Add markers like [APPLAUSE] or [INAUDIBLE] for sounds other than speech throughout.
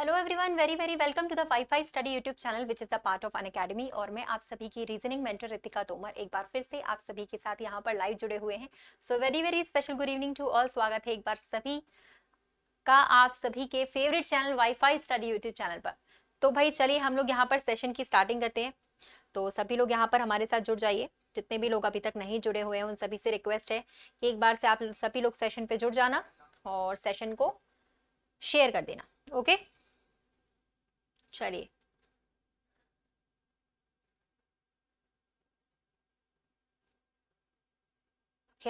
Hello everyone very very welcome to the five five study YouTube channel which is a part of Unacademy और मैं आप सभी की reasoning mentor Ritika Tomar एक बार फिर से आप सभी के साथ यहाँ पर लाइव जुड़े हुए हैं so very very special good evening to all स्वागत है एक बार सभी का आप सभी के favourite channel WiFi Study YouTube channel पर तो भाई चलिए हम लोग यहाँ पर सेशन की स्टार्टिंग करते हैं तो सभी लोग यहाँ पर हमारे साथ जुड़ जाइए जितने भी लोग अभी तक नहीं जुड़े हुए हैं उन सभी से रिक्वेस्ट है कि एक बार से आप सभी लोग सेशन पे जुड़ जाना और सेशन को शेयर कर देना ओके okay? चलिए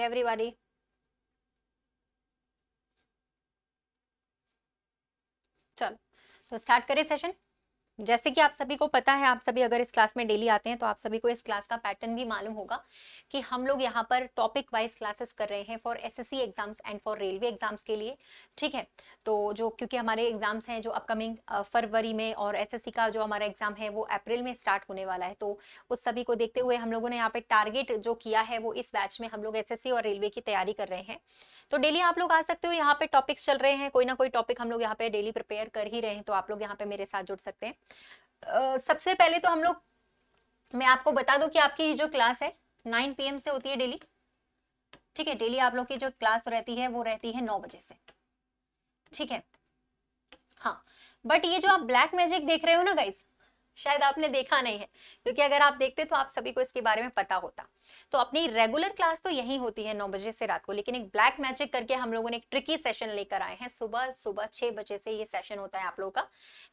एवरीबॉडी चलो तो स्टार्ट करें सेशन जैसे कि आप सभी को पता है आप सभी अगर इस क्लास में डेली आते हैं तो आप सभी को इस क्लास का पैटर्न भी मालूम होगा कि हम लोग यहाँ पर टॉपिक वाइज क्लासेस कर रहे हैं for SSC exams and for railway exams के लिए ठीक है तो जो क्योंकि हमारे एग्जाम्स हैं जो अपकमिंग फरवरी में और एस का जो हमारा एग्जाम है वो अप्रैल में स्टार्ट होने वाला है तो उस सभी को देखते हुए हम लोगों ने यहाँ पे टारगेट जो किया है वो इस बैच में हम लोग एस और रेलवे की तैयारी कर रहे हैं तो डेली आप लोग आ सकते हो यहाँ पे टॉपिक्स चल रहे हैं कोई ना कोई टॉपिक हम लोग यहाँ पे डेली प्रिपेयर कर ही रहे हैं तो आप लोग यहाँ पे मेरे साथ जुड़ सकते हैं सबसे पहले तो हम लोग मैं आपको बता दूं कि आपकी जो क्लास है 9 पीएम से होती है डेली ठीक है डेली आप लोग की जो क्लास रहती है वो रहती है नौ बजे से ठीक है हाँ बट ये जो आप ब्लैक मैजिक देख रहे हो ना गाइस शायद आपने देखा नहीं है क्योंकि अगर आप देखते तो आप सभी को इसके बारे में पता होता तो अपनी रेगुलर क्लास तो यही होती है नौ बजे से रात को लेकिन एक ब्लैक मैजिक करके हम लोगों ने एक ट्रिकी सेशन लेकर आए हैं सुबह सुबह छह बजे से ये सेशन होता है आप लोगों का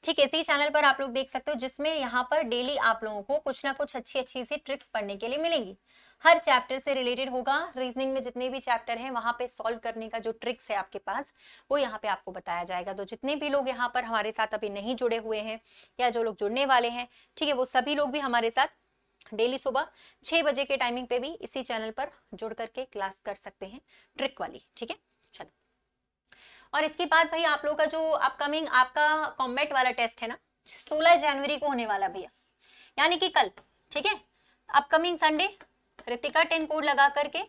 ठीक इसी चैनल पर आप लोग देख सकते हो जिसमें यहाँ पर डेली आप लोगों को कुछ ना कुछ अच्छी अच्छी सी ट्रिक्स पढ़ने के लिए मिलेंगी हर चैप्टर से रिलेटेड होगा रीजनिंग में जितने भी चैप्टर हैं वहां पे सॉल्व करने का जो ट्रिक्स है आपके पास वो यहाँ पे आपको बताया जाएगा तो जितने भी लोग यहाँ पर हमारे साथ अभी नहीं जुड़े हुए हैं या जो लोग जुड़ने वाले हैं ठीक है वो सभी लोग भी हमारे साथ डेली सुबह छह बजे के टाइमिंग पे भी इसी चैनल पर जुड़ करके क्लास कर सकते हैं ट्रिक वाली ठीक है चलो और इसके बाद भाई आप लोग का जो अपकमिंग आपका कॉम्बेट वाला टेस्ट है ना 16 जनवरी को होने वाला भैया यानी कि कल ठीक है upcoming Sunday Ritika ten code लगा करके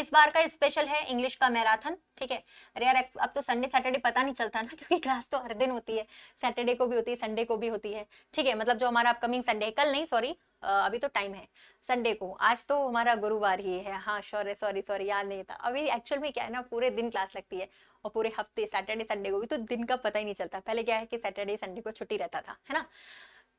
इस बार का स्पेशल है इंग्लिश का मैराथन ठीक है अरे यार अब तो संडे सैटरडे पता नहीं चलता ना [LAUGHS] क्योंकि क्लास तो हर दिन होती है सैटरडे को भी होती है संडे को भी होती है ठीक है मतलब जो हमारा अपकमिंग संडे कल नहीं सॉरी अभी तो टाइम है संडे को आज तो हमारा गुरुवार ही है हाँ सॉरी सॉरी सॉरी याद नहीं था अभी एक्चुअल में क्या है ना पूरे दिन क्लास लगती है और पूरे हफ्ते सैटरडे संडे को भी तो दिन का पता ही नहीं चलता पहले क्या है कि सैटरडे संडे को छुट्टी रहता था है ना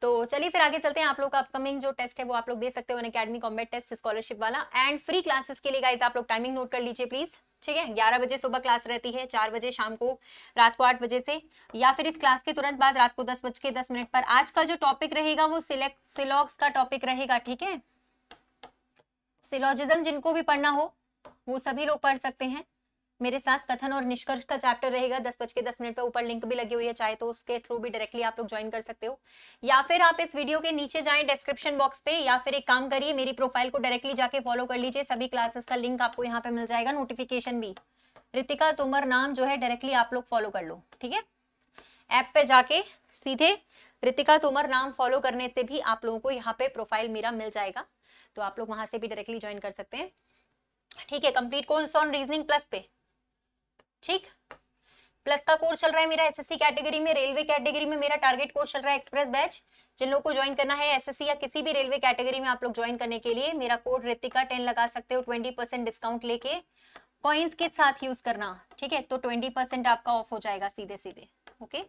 तो चलिए फिर आगे चलते हैं आप लोग का अपकमिंग जो टेस्ट है वो आप लोग दे सकते हो अकेडमी कॉम्बेट टेस्ट स्कॉलरशिप वाला एंड फ्री क्लासेस के लिए गाइस आप लोग टाइमिंग नोट कर लीजिए प्लीज ठीक है ग्यारह बजे सुबह क्लास रहती है चार बजे शाम को रात को आठ बजे से या फिर इस क्लास के तुरंत बाद रात को दस बज के दस मिनट पर आज का जो टॉपिक रहेगा वो सिलेक्ट सिलॉग्स का टॉपिक रहेगा ठीक है सिलॉजिज्म जिनको भी पढ़ना हो वो सभी लोग पढ़ सकते हैं मेरे साथ कथन और निष्कर्ष का चैप्टर रहेगा दस बज के दस मिनट पर ऊपर लिंक भी लगी हुई है चाहे तो उसके थ्रू भी डायरेक्टली आप लोग ज्वाइन कर सकते हो या फिर आप इस वीडियो के नीचे जाए डिस्क्रिप्शन बॉक्स पे या फिर एक काम करिए मेरी प्रोफाइल को डायरेक्टली जाके फॉलो कर लीजिए सभी क्लासेस का लिंक आपको यहाँ पे मिल जाएगा नोटिफिकेशन भी रितिका तोमर नाम जो है डायरेक्टली आप लोग फॉलो कर लो ठीक है ऐप पे जाके सीधे रितिका तोमर नाम फॉलो करने से भी आप लोगों को यहाँ पे प्रोफाइल मेरा मिल जाएगा तो आप लोग वहां से भी डायरेक्टली ज्वाइन कर सकते हैं ठीक है complete course on reasoning plus पे ठीक प्लस का कोर्स चल रहा है मेरा एसएससी कैटेगरी में रेलवे कैटेगरी में मेरा टारगेट कोर्स चल रहा है एक्सप्रेस बैच जिन लोगों को ज्वाइन करना है एसएससी या किसी भी रेलवे कैटेगरी में आप लोग ज्वाइन करने के लिए मेरा कोड रितिका टेन लगा सकते हो ट्वेंटी परसेंट डिस्काउंट लेके कॉइन्स के साथ यूज करना ठीक है तो ट्वेंटी आपका ऑफ हो जाएगा सीधे सीधे ओके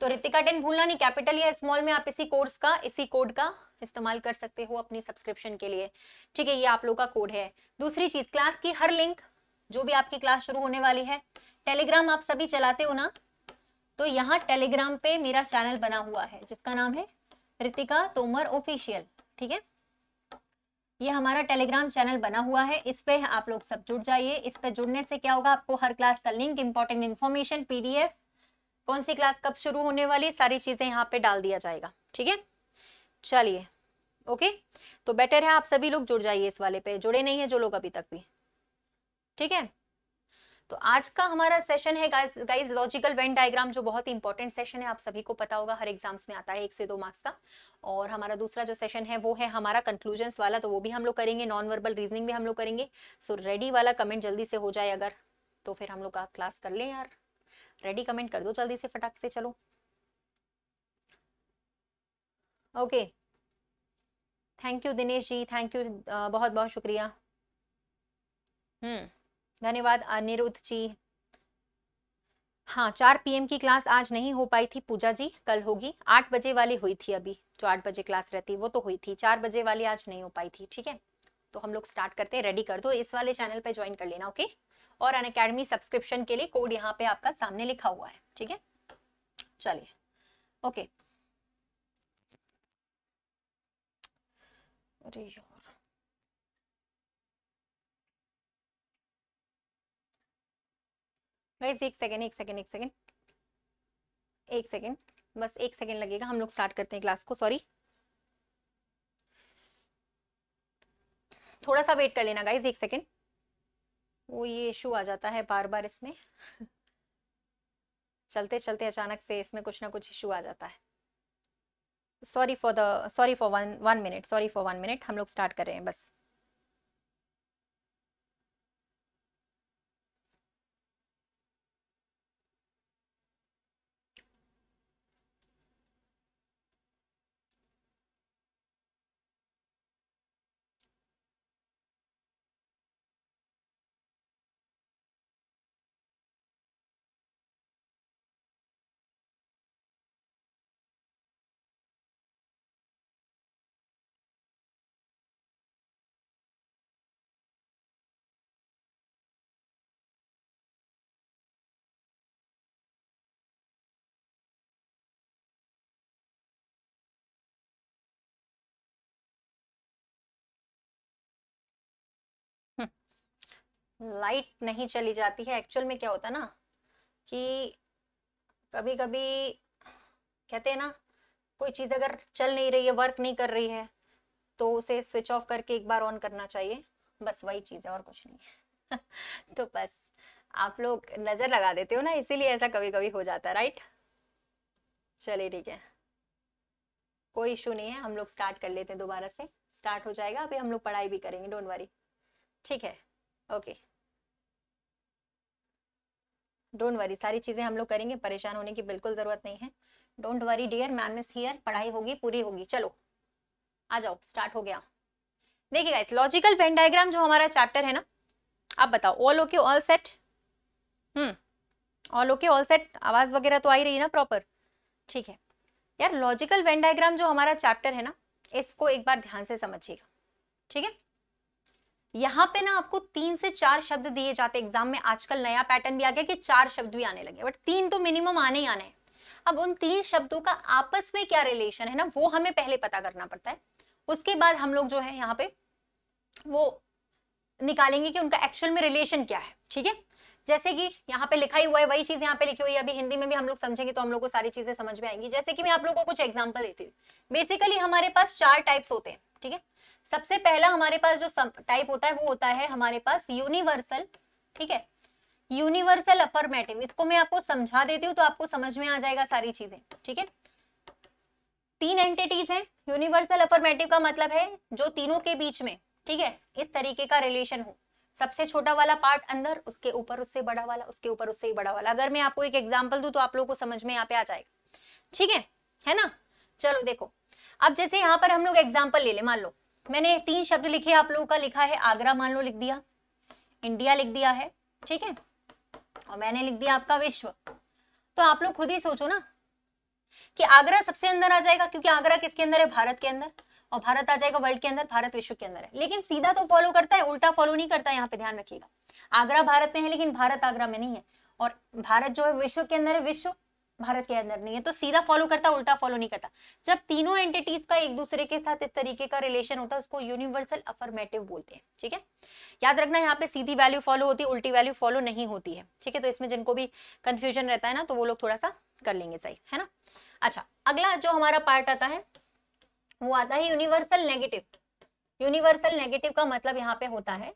तो रितिका टेन भूलना नहीं कैपिटल या स्मॉल में आप इसी कोर्स का इसी कोड का इस्तेमाल कर सकते हो अपनी सब्सक्रिप्शन के लिए ठीक है ये आप लोग का कोड है दूसरी चीज क्लास की हर लिंक जो भी आपकी क्लास शुरू होने वाली है टेलीग्राम आप सभी चलाते हो ना तो यहाँ टेलीग्राम पे मेरा चैनल बना हुआ है जिसका नाम है रितिका तोमर ऑफिशियल ठीक है ये हमारा टेलीग्राम चैनल बना हुआ है इस पे आप लोग सब जुड़ जाइए इस पे जुड़ने से क्या होगा आपको हर क्लास का लिंक इंपॉर्टेंट इन्फॉर्मेशन पीडीएफ कौन सी क्लास कब शुरू होने वाली सारी चीजें यहाँ पे डाल दिया जाएगा ठीक है चलिए ओके तो बेटर है आप सभी लोग जुड़ जाइए इस वाले पे जुड़े नहीं है जो लोग अभी तक भी ठीक है तो आज का हमारा सेशन है guys guys logical Venn diagram जो बहुत ही इंपॉर्टेंट सेशन है आप सभी को पता होगा हर एग्जाम्स में आता है एक से दो मार्क्स का और हमारा दूसरा जो सेशन है वो है हमारा कंक्लूजन्स वाला तो वो भी हम लोग करेंगे नॉन वर्बल रीजनिंग भी हम लोग करेंगे सो so, रेडी वाला कमेंट जल्दी से हो जाए अगर तो फिर हम लोग का क्लास कर लें यार रेडी कमेंट कर दो जल्दी से फटाक से चलो okay thank you Dinesh ji thank you uh, बहुत बहुत शुक्रिया हम्म धन्यवाद अनिरुद्ध जी हाँ चार पीएम की क्लास आज नहीं हो पाई थी पूजा जी कल होगी आठ बजे वाली हुई थी अभी जो आठ बजे क्लास रहती वो तो हुई थी चार बजे वाली आज नहीं हो पाई थी ठीक है तो हम लोग स्टार्ट करते हैं रेडी कर दो इस वाले चैनल पे ज्वाइन कर लेना ओके और अन अकेडमी सब्सक्रिप्शन के लिए कोड यहाँ पे आपका सामने लिखा हुआ है ठीक है चलिए ओके अरे गाइज एक सेकेंड एक सेकेंड एक सेकेंड एक सेकेंड बस एक सेकेंड लगेगा हम लोग स्टार्ट करते हैं क्लास को सॉरी थोड़ा सा वेट कर लेना गाइज एक सेकेंड वो ये इशू आ जाता है बार बार इसमें [LAUGHS] चलते चलते अचानक से इसमें कुछ ना कुछ इशू आ जाता है sorry for the sorry for one one minute sorry for one minute हम लोग स्टार्ट कर रहे हैं बस लाइट नहीं चली जाती है एक्चुअल में क्या होता है ना कि कभी कभी कहते हैं ना कोई चीज़ अगर चल नहीं रही है वर्क नहीं कर रही है तो उसे स्विच ऑफ करके एक बार ऑन करना चाहिए बस वही चीज़ है और कुछ नहीं है [LAUGHS] तो बस आप लोग नज़र लगा देते हो ना इसीलिए ऐसा कभी कभी हो जाता है राइट चलिए ठीक है कोई इशू नहीं है हम लोग स्टार्ट कर लेते हैं दोबारा से स्टार्ट हो जाएगा अभी हम लोग पढ़ाई भी करेंगे डोंट वरी ठीक है ओके डोंट वरी सारी चीज़ें हम लोग करेंगे परेशान होने की बिल्कुल ज़रूरत नहीं है don't worry dear ma'am is here पढ़ाई होगी पूरी होगी चलो आ जाओ स्टार्ट हो गया देखिए गाइस लॉजिकल वेन डायग्राम जो हमारा चैप्टर है ना आप बताओ all okay all set hmm all okay all set आवाज़ वगैरह तो आ ही रही ना प्रॉपर ठीक है यार लॉजिकल वेन डायग्राम जो हमारा चैप्टर है ना इसको एक बार ध्यान से समझिएगा ठीक है यहाँ पे ना आपको तीन से चार शब्द दिए जाते एग्जाम में आजकल नया पैटर्न भी आ गया कि चार शब्द भी आने लगे बट तीन तो मिनिमम आने ही आने अब उन तीन शब्दों का आपस में क्या रिलेशन है ना वो हमें पहले पता करना पड़ता है उसके बाद हम लोग जो है यहाँ पे वो निकालेंगे कि उनका एक्चुअल में रिलेशन क्या है ठीक है जैसे कि यहाँ पे लिखा ही हुआ है वही चीज यहाँ पे लिखी हुई है अभी हिंदी में भी हम लोग समझेंगे तो हम लोग को सारी चीजें समझ में आएंगी जैसे कि मैं आप लोगों को कुछ एग्जाम्पल देती हूँ बेसिकली हमारे पास चार टाइप्स होते हैं ठीक है सबसे पहला हमारे पास जो टाइप होता है वो होता है हमारे पास यूनिवर्सल ठीक है यूनिवर्सल अफर्मेटिव इसको मैं आपको समझा देती हूँ तो आपको समझ में आ जाएगा सारी चीजें ठीक है तीन एंटिटीज हैं यूनिवर्सल अफर्मेटिव का मतलब है जो तीनों के बीच में ठीक है इस तरीके का रिलेशन हो सबसे छोटा वाला पार्ट अंदर उसके ऊपर उससे बड़ा वाला उसके ऊपर उससे ही बड़ा वाला अगर मैं आपको एक एग्जाम्पल दू तो आप लोगों को समझ में यहाँ पे आ जाएगा ठीक है है ना चलो देखो अब जैसे यहाँ पर हम लोग एग्जाम्पल ले ले मान लो मैंने तीन शब्द लिखे आप लोगों का लिखा है आगरा मान लो लिख दिया इंडिया लिख दिया है ठीक है और मैंने लिख दिया आपका विश्व तो आप लोग खुद ही सोचो ना कि आगरा सबसे अंदर आ जाएगा क्योंकि आगरा किसके अंदर है भारत के अंदर और भारत आ जाएगा वर्ल्ड के अंदर भारत विश्व के अंदर है लेकिन सीधा तो फॉलो करता है उल्टा फॉलो नहीं करता यहाँ पे ध्यान रखिएगा आगरा भारत में है लेकिन भारत आगरा में नहीं है और भारत जो है विश्व के अंदर है विश्व भारत के अंदर नहीं है तो सीधा फॉलो करता उल्टा फॉलो नहीं करता जब तीनों एंटिटीज का एक दूसरे के साथ इस तरीके का रिलेशन होता है उसको यूनिवर्सल अफर्मेटिव बोलते हैं ठीक है याद रखना यहाँ पे सीधी वैल्यू फॉलो होती है उल्टी वैल्यू फॉलो नहीं होती है ठीक है तो इसमें जिनको भी कंफ्यूजन रहता है ना तो वो लोग थोड़ा सा कर लेंगे सही है ना अच्छा अगला जो हमारा पार्ट आता है वो आता है यूनिवर्सल नेगेटिव यूनिवर्सल नेगेटिव का मतलब यहाँ पे होता है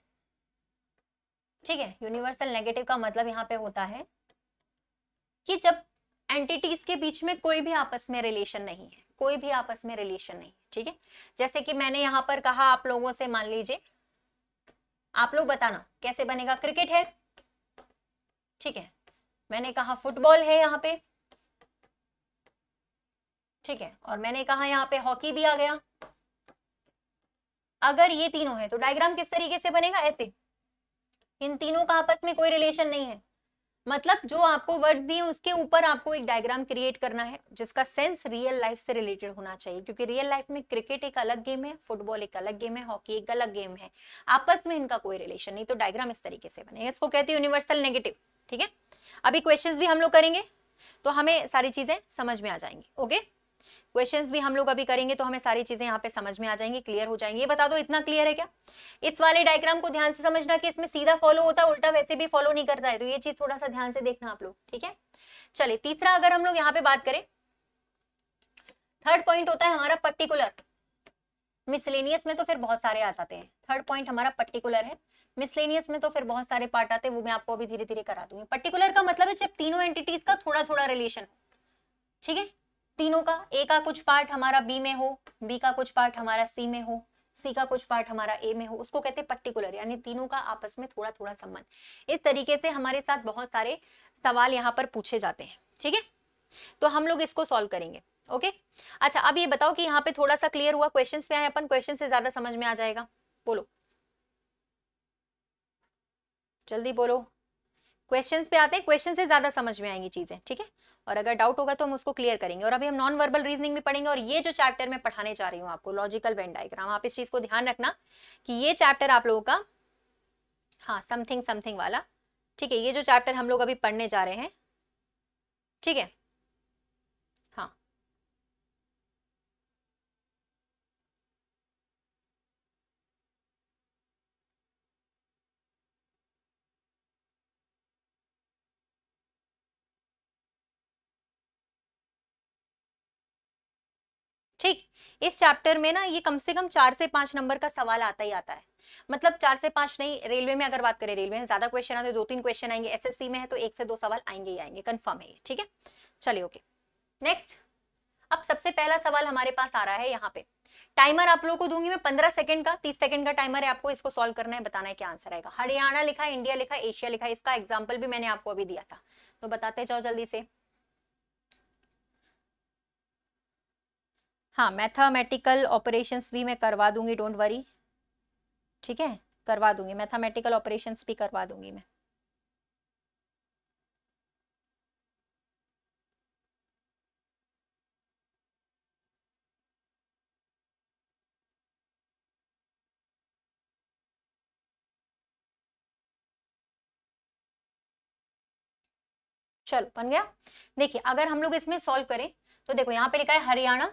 ठीक है यूनिवर्सल नेगेटिव का मतलब यहाँ पे होता है कि जब एंटिटीज के बीच में कोई भी आपस में रिलेशन नहीं है कोई भी आपस में रिलेशन नहीं ठीक है जैसे कि मैंने यहां पर कहा आप लोगों से मान लीजिए आप लोग बताना कैसे बनेगा क्रिकेट है ठीक है मैंने कहा फुटबॉल है यहाँ पे ठीक है और मैंने कहा यहाँ पे हॉकी भी आ गया अगर ये तीनों है तो डायग्राम किस तरीके से बनेगा ऐसे इन तीनों का आपस में कोई रिलेशन नहीं है मतलब जो आपको वर्ड्स दिए उसके ऊपर आपको एक डायग्राम क्रिएट करना है जिसका सेंस रियल लाइफ से रिलेटेड होना चाहिए क्योंकि रियल लाइफ में क्रिकेट एक अलग गेम है फुटबॉल एक अलग गेम है हॉकी एक अलग गेम है आपस में इनका कोई रिलेशन नहीं तो डायग्राम इस तरीके से बने इसको कहते हैं यूनिवर्सल नेगेटिव ठीक है अभी क्वेश्चन भी हम लोग करेंगे तो हमें सारी चीजें समझ में आ जाएंगी ओके क्वेश्चंस भी हम लोग अभी करेंगे तो हमें सारी चीजें यहाँ पे समझ में आ जाएंगी क्लियर हो जाएंगी ये बता दो इतना क्लियर है क्या इस वाले डायग्राम को ध्यान से समझना कि इसमें सीधा फॉलो होता है उल्टा वैसे भी फॉलो नहीं करता है तो ये चीज थोड़ा सा ध्यान से देखना आप लोग ठीक है चलिए तीसरा अगर हम लोग यहाँ पे बात करें थर्ड पॉइंट होता है हमारा पर्टिकुलर मिसलेनियस में तो फिर बहुत सारे आ जाते हैं थर्ड पॉइंट हमारा पर्टिकुलर है मिसलेनियस में तो फिर बहुत सारे पार्ट आते हैं वो मैं आपको अभी धीरे धीरे करा दूंगी पर्टिकुलर का मतलब है जब तीनों एंटिटीज का थोड़ा थोड़ा रिलेशन हो ठीक है तीनों का ए का कुछ पार्ट हमारा बी में हो बी का कुछ पार्ट हमारा सी में हो सी का कुछ पार्ट हमारा ए में हो उसको कहते हैं पर्टिकुलर यानी तीनों का आपस में थोड़ा थोड़ा संबंध इस तरीके से हमारे साथ बहुत सारे सवाल यहाँ पर पूछे जाते हैं ठीक है तो हम लोग इसको सॉल्व करेंगे ओके अच्छा अब ये बताओ कि यहाँ पे थोड़ा सा क्लियर हुआ क्वेश्चन पे आए अपन क्वेश्चन से ज्यादा समझ में आ जाएगा बोलो जल्दी बोलो क्वेश्चंस पे आते हैं क्वेश्चन से ज्यादा समझ में आएंगी चीजें ठीक है और अगर डाउट होगा तो हम उसको क्लियर करेंगे और अभी हम नॉन वर्बल रीजनिंग भी पढ़ेंगे और ये जो चैप्टर मैं पढ़ाने जा रही हूँ आपको लॉजिकल वेन डायग्राम आप इस चीज को ध्यान रखना कि ये चैप्टर आप लोगों का हाँ समथिंग समथिंग वाला ठीक है ये जो चैप्टर हम लोग अभी पढ़ने जा रहे हैं ठीक है ठीक इस चैप्टर में ना ये कम से कम चार से पांच नंबर का सवाल आता ही आता है मतलब चार से पांच नहीं रेलवे में अगर बात करें रेलवे में ज्यादा क्वेश्चन आते दो तीन क्वेश्चन आएंगे एसएससी में है तो एक से दो सवाल आएंगे ही आएंगे कंफर्म है ठीक है चलिए ओके नेक्स्ट अब सबसे पहला सवाल हमारे पास आ रहा है यहाँ पे टाइमर आप लोगों को दूंगी मैं पंद्रह सेकंड का तीस सेकंड का टाइमर है आपको इसको सॉल्व करना है बताना है क्या आंसर आएगा हरियाणा लिखा इंडिया लिखा एशिया लिखा इसका एग्जाम्पल भी मैंने आपको अभी दिया था तो बताते जाओ जल्दी से हाँ मैथामेटिकल ऑपरेशंस भी मैं करवा दूंगी डोंट वरी ठीक है करवा दूंगी मैथामेटिकल ऑपरेशंस भी करवा दूंगी मैं चलो बन गया देखिए अगर हम लोग इसमें सॉल्व करें तो देखो यहाँ पे लिखा है हरियाणा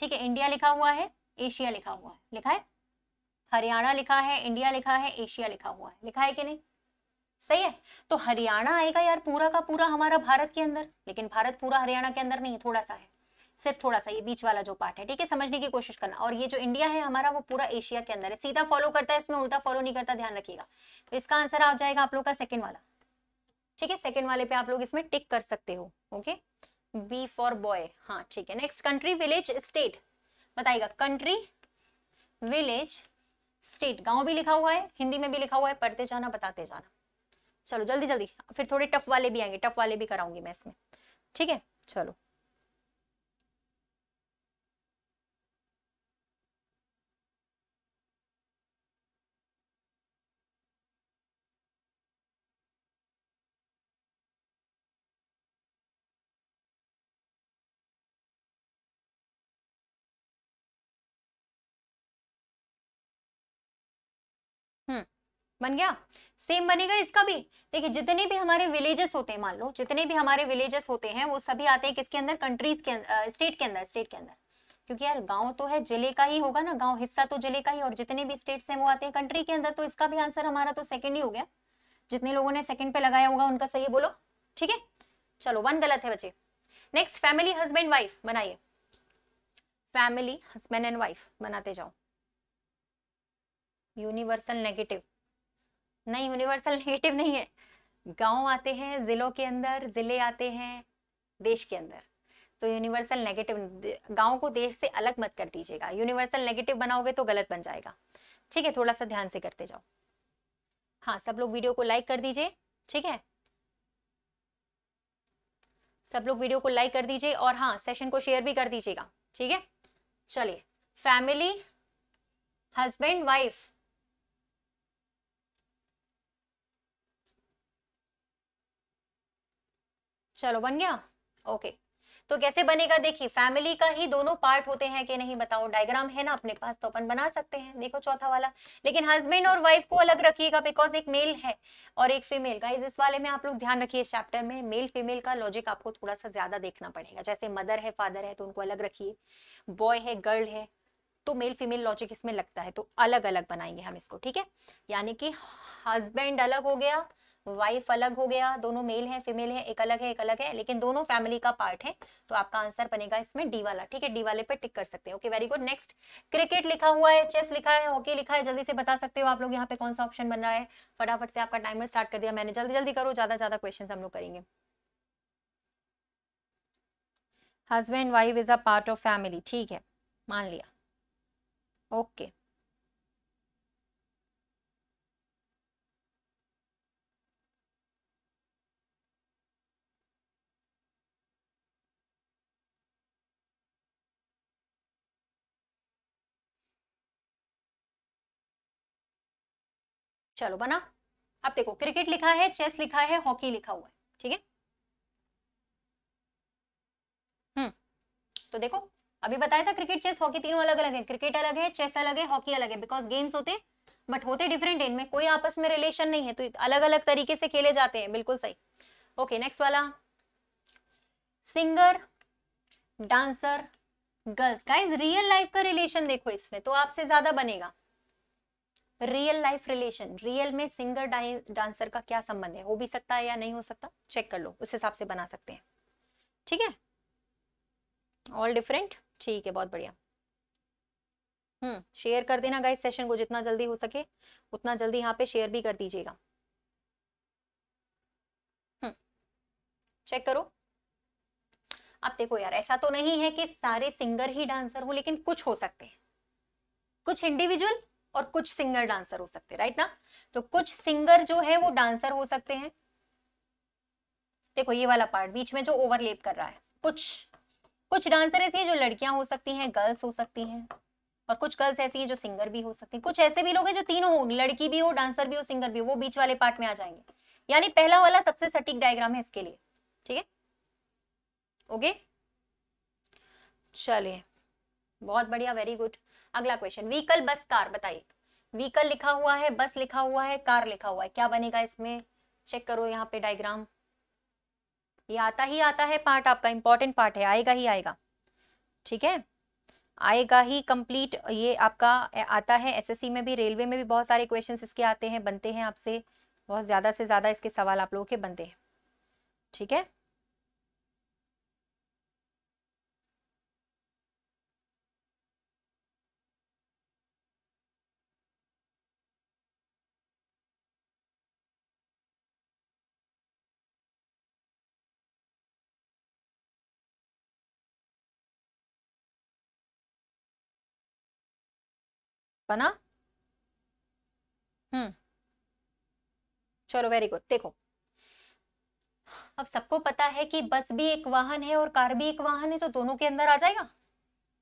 ठीक है इंडिया लिखा हुआ है एशिया लिखा हुआ है लिखा है हरियाणा लिखा है इंडिया लिखा है एशिया लिखा हुआ है लिखा है कि नहीं सही है तो हरियाणा आएगा यार पूरा का पूरा हमारा भारत के अंदर लेकिन भारत पूरा हरियाणा के अंदर नहीं है थोड़ा सा है सिर्फ थोड़ा सा ये बीच वाला जो पार्ट है ठीक है समझने की कोशिश करना और ये जो इंडिया है हमारा वो पूरा एशिया के अंदर है सीधा फॉलो करता है इसमें उल्टा फॉलो नहीं करता ध्यान रखिएगा तो इसका आंसर आ जाएगा आप लोग का सेकंड वाला ठीक है सेकंड वाले पे आप लोग इसमें टिक कर सकते हो ओके बी फॉर बॉय हाँ ठीक है नेक्स्ट कंट्री विलेज स्टेट बताइएगा कंट्री विलेज स्टेट गांव भी लिखा हुआ है हिंदी में भी लिखा हुआ है पढ़ते जाना बताते जाना चलो जल्दी जल्दी फिर थोड़े टफ वाले भी आएंगे टफ वाले भी कराऊंगी मैं इसमें ठीक है चलो हम्म, बन गया सेम बनेगा इसका भी देखिए जितने भी हमारे विलेजेस होते हैं मान लो जितने भी हमारे विलेजेस होते हैं वो सभी आते हैं किसके अंदर कंट्रीज के स्टेट अं-, के अंदर स्टेट के अंदर क्योंकि यार गांव तो है जिले का ही होगा ना गांव हिस्सा तो जिले का ही और जितने भी स्टेट्स हैं वो आते हैं कंट्री के अंदर तो इसका भी आंसर हमारा तो सेकंड ही हो गया जितने लोगों ने सेकंड पे लगाया होगा उनका सही बोलो ठीक है चलो वन गलत है बच्चे नेक्स्ट फैमिली हस्बैंड वाइफ बनाइए फैमिली हस्बैंड एंड वाइफ बनाते जाओ यूनिवर्सल नेगेटिव नहीं यूनिवर्सल नेगेटिव नहीं है गांव आते हैं जिलों के अंदर जिले आते हैं देश के अंदर तो यूनिवर्सल नेगेटिव गांव को देश से अलग मत कर दीजिएगा यूनिवर्सल नेगेटिव बनाओगे तो गलत बन जाएगा ठीक है थोड़ा सा ध्यान से करते जाओ हाँ सब लोग वीडियो को लाइक कर दीजिए ठीक है सब लोग वीडियो को लाइक कर दीजिए और हाँ सेशन को शेयर भी कर दीजिएगा ठीक है चलिए फैमिली हस्बैंड वाइफ चलो बन गया ओके तो कैसे बनेगा देखिए फैमिली का ही दोनों पार्ट होते हैं कि नहीं बताओ डायग्राम है ना अपने पास तो अपन बना सकते हैं देखो चौथा वाला लेकिन हस्बैंड और वाइफ को अलग रखिएगा बिकॉज एक मेल है और एक फीमेल का इस वाले में आप लोग ध्यान रखिए इस चैप्टर में मेल फीमेल का लॉजिक आपको थोड़ा सा ज्यादा देखना पड़ेगा जैसे मदर है फादर है तो उनको अलग रखिए बॉय है गर्ल है तो मेल फीमेल लॉजिक इसमें लगता है तो अलग अलग बनाएंगे हम इसको ठीक है यानी कि हस्बैंड अलग हो गया वाइफ अलग हो गया दोनों मेल है फीमेल है एक अलग है एक अलग है लेकिन दोनों फैमिली का पार्ट है तो आपका आंसर बनेगा इसमें डी वाला ठीक है डी वाले पे टिक कर सकते हैं okay very good next cricket लिखा हुआ है चेस लिखा है हॉकी लिखा है जल्दी से बता सकते हो आप लोग यहाँ पे कौन सा ऑप्शन बन रहा है फटाफट से आपका टाइमर स्टार्ट कर दिया मैंने जल्दी जल्दी करो ज्यादा ज्यादा क्वेश्चन हम लोग करेंगे husband wife is a part of family ठीक है मान लिया ओके okay. चलो बना अब देखो क्रिकेट लिखा है चेस लिखा है हॉकी लिखा हुआ है ठीक है हम्म तो देखो अभी बताया था क्रिकेट चेस हॉकी तीनों अलग अलग है क्रिकेट अलग है चेस अलग है हॉकी अलग है बिकॉज गेम्स होते बट होते डिफरेंट है इनमें कोई आपस में रिलेशन नहीं है तो अलग अलग तरीके से खेले जाते हैं बिल्कुल सही ओके नेक्स्ट वाला singer dancer girls guys real life का रिलेशन देखो इसमें तो आपसे ज्यादा बनेगा रियल लाइफ रिलेशन रियल में सिंगर डांसर का क्या संबंध है हो भी सकता है या नहीं हो सकता चेक कर लो उस हिसाब से बना सकते हैं ठीक है ऑल डिफरेंट ठीक है बहुत बढ़िया हम्म शेयर कर देना गाइस सेशन को जितना जल्दी हो सके उतना जल्दी यहाँ पे शेयर भी कर दीजिएगा चेक हम्म, करो आप देखो यार ऐसा तो नहीं है कि सारे सिंगर ही डांसर हो लेकिन कुछ हो सकते हैं कुछ इंडिविजुअल और कुछ सिंगर डांसर हो सकते हैं राइट ना तो कुछ सिंगर जो है वो डांसर हो सकते हैं देखो ये वाला पार्ट बीच में जो ओवरलेप कर रहा है कुछ कुछ डांसर ऐसी है जो लड़कियां हो सकती हैं गर्ल्स हो सकती हैं और कुछ गर्ल्स ऐसी है जो सिंगर भी हो सकती हैं कुछ ऐसे भी लोग हैं जो तीनों हो लड़की भी हो डांसर भी हो सिंगर भी हो वो बीच वाले पार्ट में आ जाएंगे यानी पहला वाला सबसे सटीक डायग्राम है इसके लिए ठीक है ओके चलिए बहुत बढ़िया वेरी गुड अगला क्वेश्चन व्हीकल बस कार बताइए व्हीकल लिखा हुआ है बस लिखा हुआ है कार लिखा हुआ है क्या बनेगा इसमें चेक करो यहाँ पे डायग्राम ये आता ही आता है पार्ट आपका इंपॉर्टेंट पार्ट है आएगा ही आएगा ठीक है आएगा ही कंप्लीट ये आपका आता है एसएससी में भी रेलवे में भी बहुत सारे क्वेश्चंस इसके आते हैं बनते हैं आपसे बहुत ज़्यादा से ज़्यादा इसके सवाल आप लोगों के बनते हैं ठीक है बना हम्म चलो वेरी गुड देखो अब सबको पता है कि बस भी एक वाहन है और कार भी एक वाहन है तो दोनों के अंदर आ जाएगा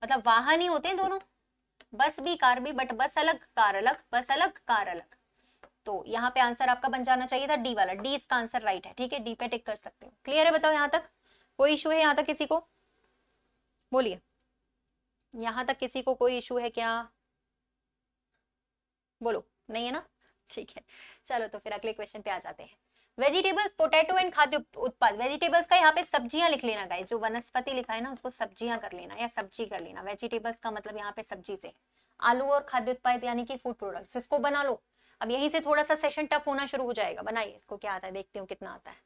मतलब वाहन ही होते हैं दोनों बस भी कार भी बट बस अलग कार अलग बस अलग कार अलग तो यहाँ पे आंसर आपका बन जाना चाहिए था डी वाला डी इसका आंसर राइट है ठीक है डी पे टिक कर सकते हो क्लियर है बताओ यहाँ तक कोई इशू है यहाँ तक किसी को बोलिए यहाँ तक किसी को कोई इशू है क्या बोलो नहीं है ना ठीक है चलो तो फिर अगले क्वेश्चन पे आ जाते हैं वेजिटेबल्स पोटैटो एंड खाद्य उत्पाद वेजिटेबल्स का यहाँ पे सब्जियां लिख लेना गाइस जो वनस्पति लिखा है ना उसको सब्जियां कर लेना या सब्जी कर लेना वेजिटेबल्स का मतलब यहाँ पे सब्जी से आलू और खाद्य उत्पाद यानी कि फूड प्रोडक्ट्स इसको बना लो अब यहीं से थोड़ा सा सेशन टफ होना शुरू हो जाएगा बनाइए इसको क्या आता है देखती हूँ कितना आता है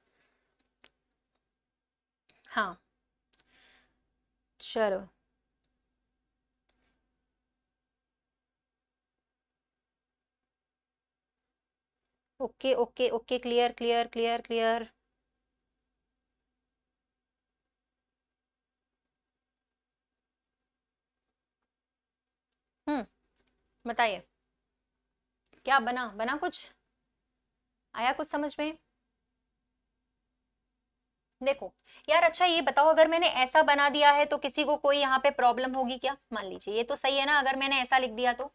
हाँ चलो okay okay okay clear clear clear clear hmm बताइए क्या बना बना कुछ आया कुछ समझ में देखो यार अच्छा ये बताओ अगर मैंने ऐसा बना दिया है तो किसी को कोई यहाँ पे प्रॉब्लम होगी क्या मान लीजिए ये तो सही है ना अगर मैंने ऐसा लिख दिया तो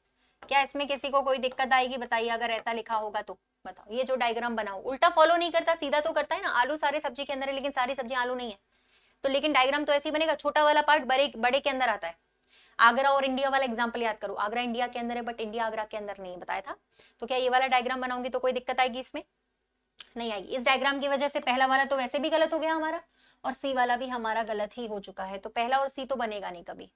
क्या इसमें किसी को कोई दिक्कत आएगी बताइए अगर ऐसा लिखा होगा तो बताओ ये जो डायग्राम बनाओ उल्टा फॉलो नहीं करता सीधा तो करता है ना आलू सारे सब्जी के अंदर है लेकिन सारी सब्जी आलू नहीं है तो लेकिन डायग्राम तो ऐसे ही बनेगा छोटा वाला पार्ट बड़े बड़े के अंदर आता है आगरा और इंडिया वाला एग्जाम्पल याद करो आगरा इंडिया के अंदर है बट इंडिया आगरा के अंदर नहीं बताया था तो क्या ये वाला डायग्राम बनाऊंगी तो कोई दिक्कत आएगी इसमें नहीं आएगी इस डायग्राम की वजह से पहला वाला तो वैसे भी गलत हो गया हमारा और सी वाला भी हमारा गलत ही हो चुका है तो पहला और सी तो बनेगा नहीं कभी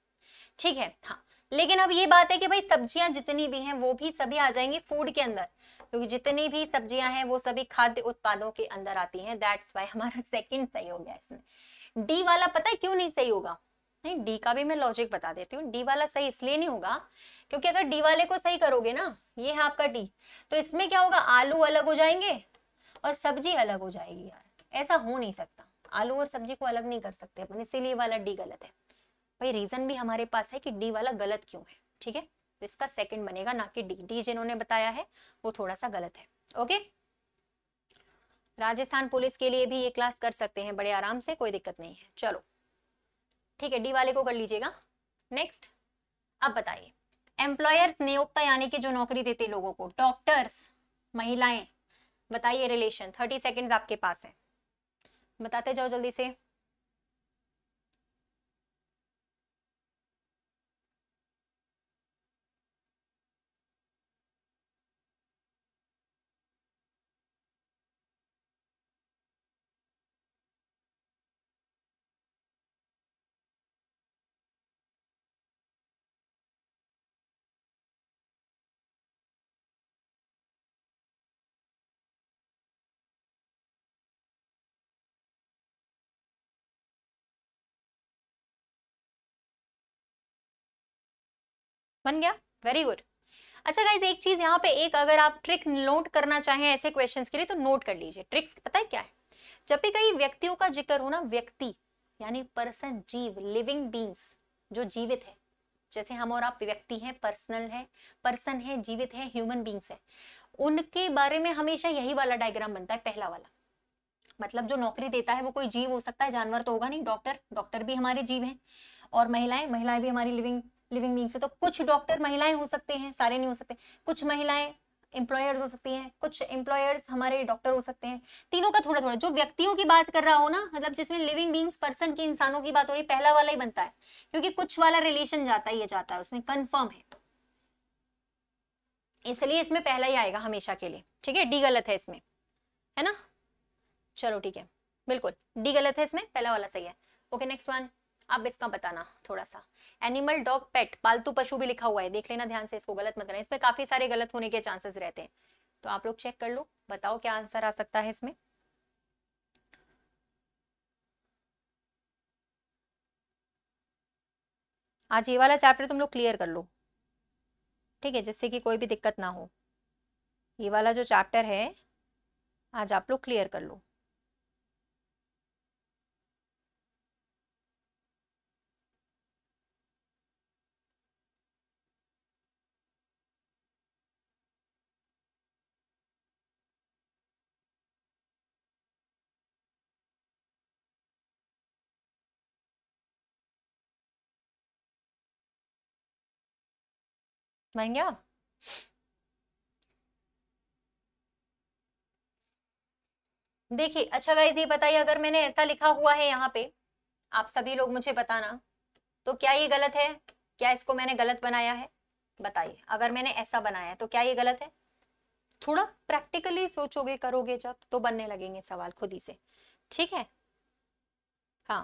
ठीक है हाँ लेकिन अब ये बात है कि भाई सब्जियां जितनी भी हैं वो भी सभी आ जाएंगी फूड के अंदर क्योंकि जितनी भी सब्जियां हैं वो सभी खाद्य उत्पादों के अंदर आती हैं दैट्स वाई हमारा सेकंड [LAUGHS] सही हो गया इसमें डी वाला पता है क्यों नहीं सही होगा नहीं डी का भी मैं लॉजिक बता देती हूँ डी वाला सही इसलिए नहीं होगा क्योंकि अगर डी वाले को सही करोगे ना ये है आपका डी तो इसमें क्या होगा आलू अलग हो जाएंगे और सब्जी अलग हो जाएगी यार ऐसा हो नहीं सकता आलू और सब्जी को अलग नहीं कर सकते अपन इसीलिए वाला डी गलत है भाई रीजन भी हमारे पास है कि डी वाला गलत क्यों है ठीक है तो इसका सेकंड बनेगा ना कि डी डी जिन्होंने बताया है वो थोड़ा सा गलत है ओके राजस्थान पुलिस के लिए भी ये क्लास कर सकते हैं बड़े आराम से कोई दिक्कत नहीं है चलो ठीक है डी वाले को कर लीजिएगा नेक्स्ट अब बताइए एम्प्लॉयर्स नियोक्ता यानी कि जो नौकरी देते लोगों को डॉक्टर्स महिलाएं बताइए रिलेशन थर्टी सेकेंड आपके पास है बताते जाओ जल्दी से बन गया वेरी गुड अच्छा गाइज एक चीज यहाँ पे एक अगर आप ट्रिक नोट करना चाहें ऐसे क्वेश्चन के लिए तो नोट कर लीजिए ट्रिक्स पता है क्या है जब भी कई व्यक्तियों का जिक्र हो ना व्यक्ति यानी पर्सन जीव लिविंग बींग्स जो जीवित है जैसे हम और आप व्यक्ति हैं पर्सनल है पर्सन है जीवित है ह्यूमन बींग्स है उनके बारे में हमेशा यही वाला डायग्राम बनता है पहला वाला मतलब जो नौकरी देता है वो कोई जीव हो सकता है जानवर तो होगा नहीं डॉक्टर डॉक्टर भी हमारे जीव हैं और महिलाएं महिलाएं भी हमारी लिविंग लिविंग बींग से तो कुछ डॉक्टर महिलाएं हो सकते हैं सारे नहीं हो सकते कुछ महिलाएं एम्प्लॉयर्स हो सकती हैं कुछ एम्प्लॉयर्स हमारे डॉक्टर हो सकते हैं तीनों का थोड़ा थोड़ा जो व्यक्तियों की बात कर रहा हो ना मतलब जिसमें लिविंग बींग्स पर्सन की इंसानों की बात हो रही पहला वाला ही बनता है क्योंकि कुछ वाला रिलेशन जाता ही जाता है उसमें कन्फर्म है इसलिए इसमें पहला ही आएगा हमेशा के लिए ठीक है डी गलत है इसमें है ना चलो ठीक है बिल्कुल डी गलत है इसमें पहला वाला सही है ओके नेक्स्ट वन अब इसका बताना थोड़ा सा एनिमल डॉग पेट पालतू पशु भी लिखा हुआ है देख लेना ध्यान से इसको गलत मत करना इसमें काफी सारे गलत होने के चांसेस रहते हैं तो आप लोग चेक कर लो बताओ क्या आंसर आ सकता है इसमें आज ये वाला चैप्टर तुम लोग क्लियर कर लो ठीक है जिससे कि कोई भी दिक्कत ना हो ये वाला जो चैप्टर है आज आप लोग क्लियर कर लो महंगे ja. देखिए अच्छा गाइज ये बताइए अगर मैंने ऐसा लिखा हुआ है यहाँ पे आप सभी लोग मुझे बताना तो क्या ये गलत है क्या इसको मैंने गलत बनाया है बताइए अगर मैंने ऐसा बनाया है तो क्या ये गलत है थोड़ा प्रैक्टिकली सोचोगे करोगे जब तो बनने लगेंगे सवाल खुद ही से ठीक है हाँ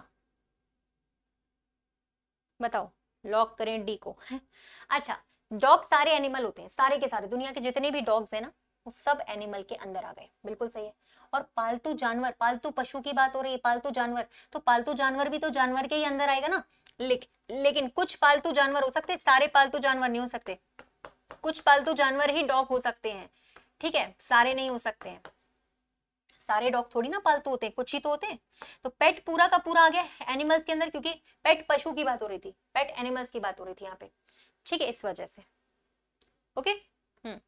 बताओ लॉक करें डी को [LAUGHS] अच्छा डॉग सारे एनिमल होते हैं सारे के सारे दुनिया के जितने भी डॉग्स हैं ना वो सब एनिमल के अंदर आ गए बिल्कुल सही है और पालतू जानवर पालतू पशु की बात हो रही है पालतू जानवर तो पालतू जानवर भी तो जानवर के ही अंदर आएगा ना लेकिन लेकिन कुछ पालतू जानवर हो सकते सारे पालतू जानवर नहीं हो सकते कुछ पालतू जानवर ही डॉग हो सकते हैं ठीक है सारे नहीं हो सकते हैं सारे डॉग थोड़ी ना पालतू होते हैं कुछ ही तो होते हैं तो पेट पूरा का पूरा आ गया एनिमल्स के अंदर क्योंकि पेट पशु की बात हो रही थी पेट एनिमल्स की बात हो रही थी यहाँ पे ठीक है इस वजह से ओके हम्म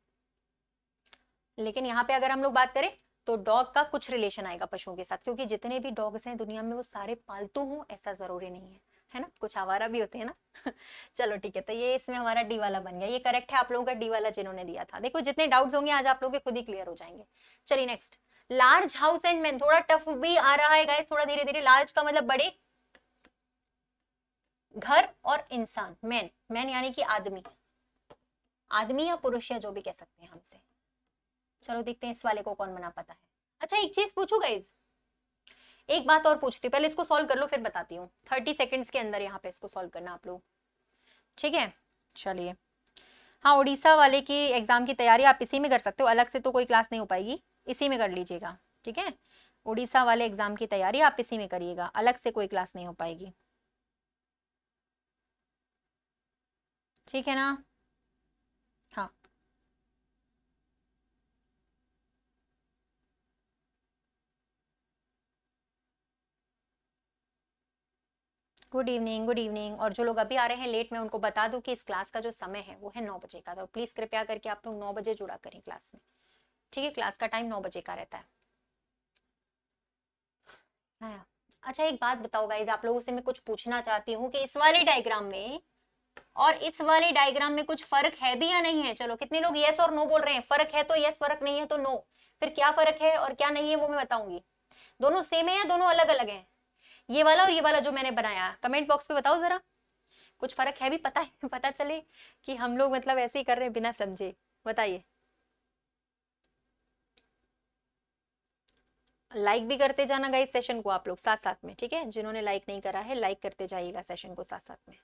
लेकिन यहाँ पे अगर हम लोग बात करें तो डॉग का कुछ रिलेशन आएगा पशुओं के साथ क्योंकि जितने भी डॉग्स हैं दुनिया में वो सारे पालतू हों ऐसा जरूरी नहीं है है ना कुछ आवारा भी होते हैं ना [LAUGHS] चलो ठीक है तो ये इसमें हमारा डी वाला बन गया ये करेक्ट है आप लोगों का डी वाला जिन्होंने दिया था देखो जितने डाउट्स होंगे आज आप लोग के खुद ही क्लियर हो जाएंगे चलिए next large house and man थोड़ा टफ भी आ रहा है गाइस थोड़ा धीरे धीरे लार्ज का मतलब बड़े घर और इंसान मैन मैन यानी कि आदमी आदमी या पुरुष या जो भी कह सकते हैं हमसे चलो देखते हैं इस वाले को कौन बना पता है अच्छा एक चीज पूछू गाइज एक बात और पूछती हूँ पहले इसको सॉल्व कर लो फिर बताती हूँ थर्टी सेकेंड्स के अंदर यहाँ पे इसको सॉल्व करना आप लोग ठीक है चलिए हाँ उड़ीसा वाले की एग्जाम की तैयारी आप इसी में कर सकते हो अलग से तो कोई क्लास नहीं हो पाएगी इसी में कर लीजिएगा ठीक है उड़ीसा वाले एग्जाम की तैयारी आप इसी में करिएगा अलग से कोई क्लास नहीं हो पाएगी ठीक है ना हाँ गुड इवनिंग गुड इवनिंग और जो लोग अभी आ रहे हैं लेट मैं उनको बता दूं कि इस क्लास का जो समय है वो है नौ बजे का तो प्लीज़ कृपया करके आप लोग नौ बजे जुड़ा करें क्लास में ठीक है क्लास का टाइम नौ बजे का रहता है अच्छा एक बात बताओ गाइज आप लोगों से मैं कुछ पूछना चाहती हूँ कि इस वाले डायग्राम में और इस वाले डायग्राम में कुछ फर्क है भी या नहीं है चलो कितने लोग यस और नो बोल रहे हैं फर्क है तो यस फर्क नहीं है तो नो फिर क्या फर्क है और क्या नहीं है वो मैं बताऊंगी दोनों सेम है या दोनों अलग अलग है ये वाला और ये वाला जो मैंने बनाया कमेंट बॉक्स में बताओ जरा कुछ फर्क है भी पता है [LAUGHS] पता चले कि हम लोग मतलब ऐसे ही कर रहे हैं बिना समझे बताइए लाइक भी करते जाना गाइस सेशन को आप लोग साथ साथ में ठीक है जिन्होंने लाइक नहीं करा है लाइक करते जाइएगा सेशन को साथ साथ में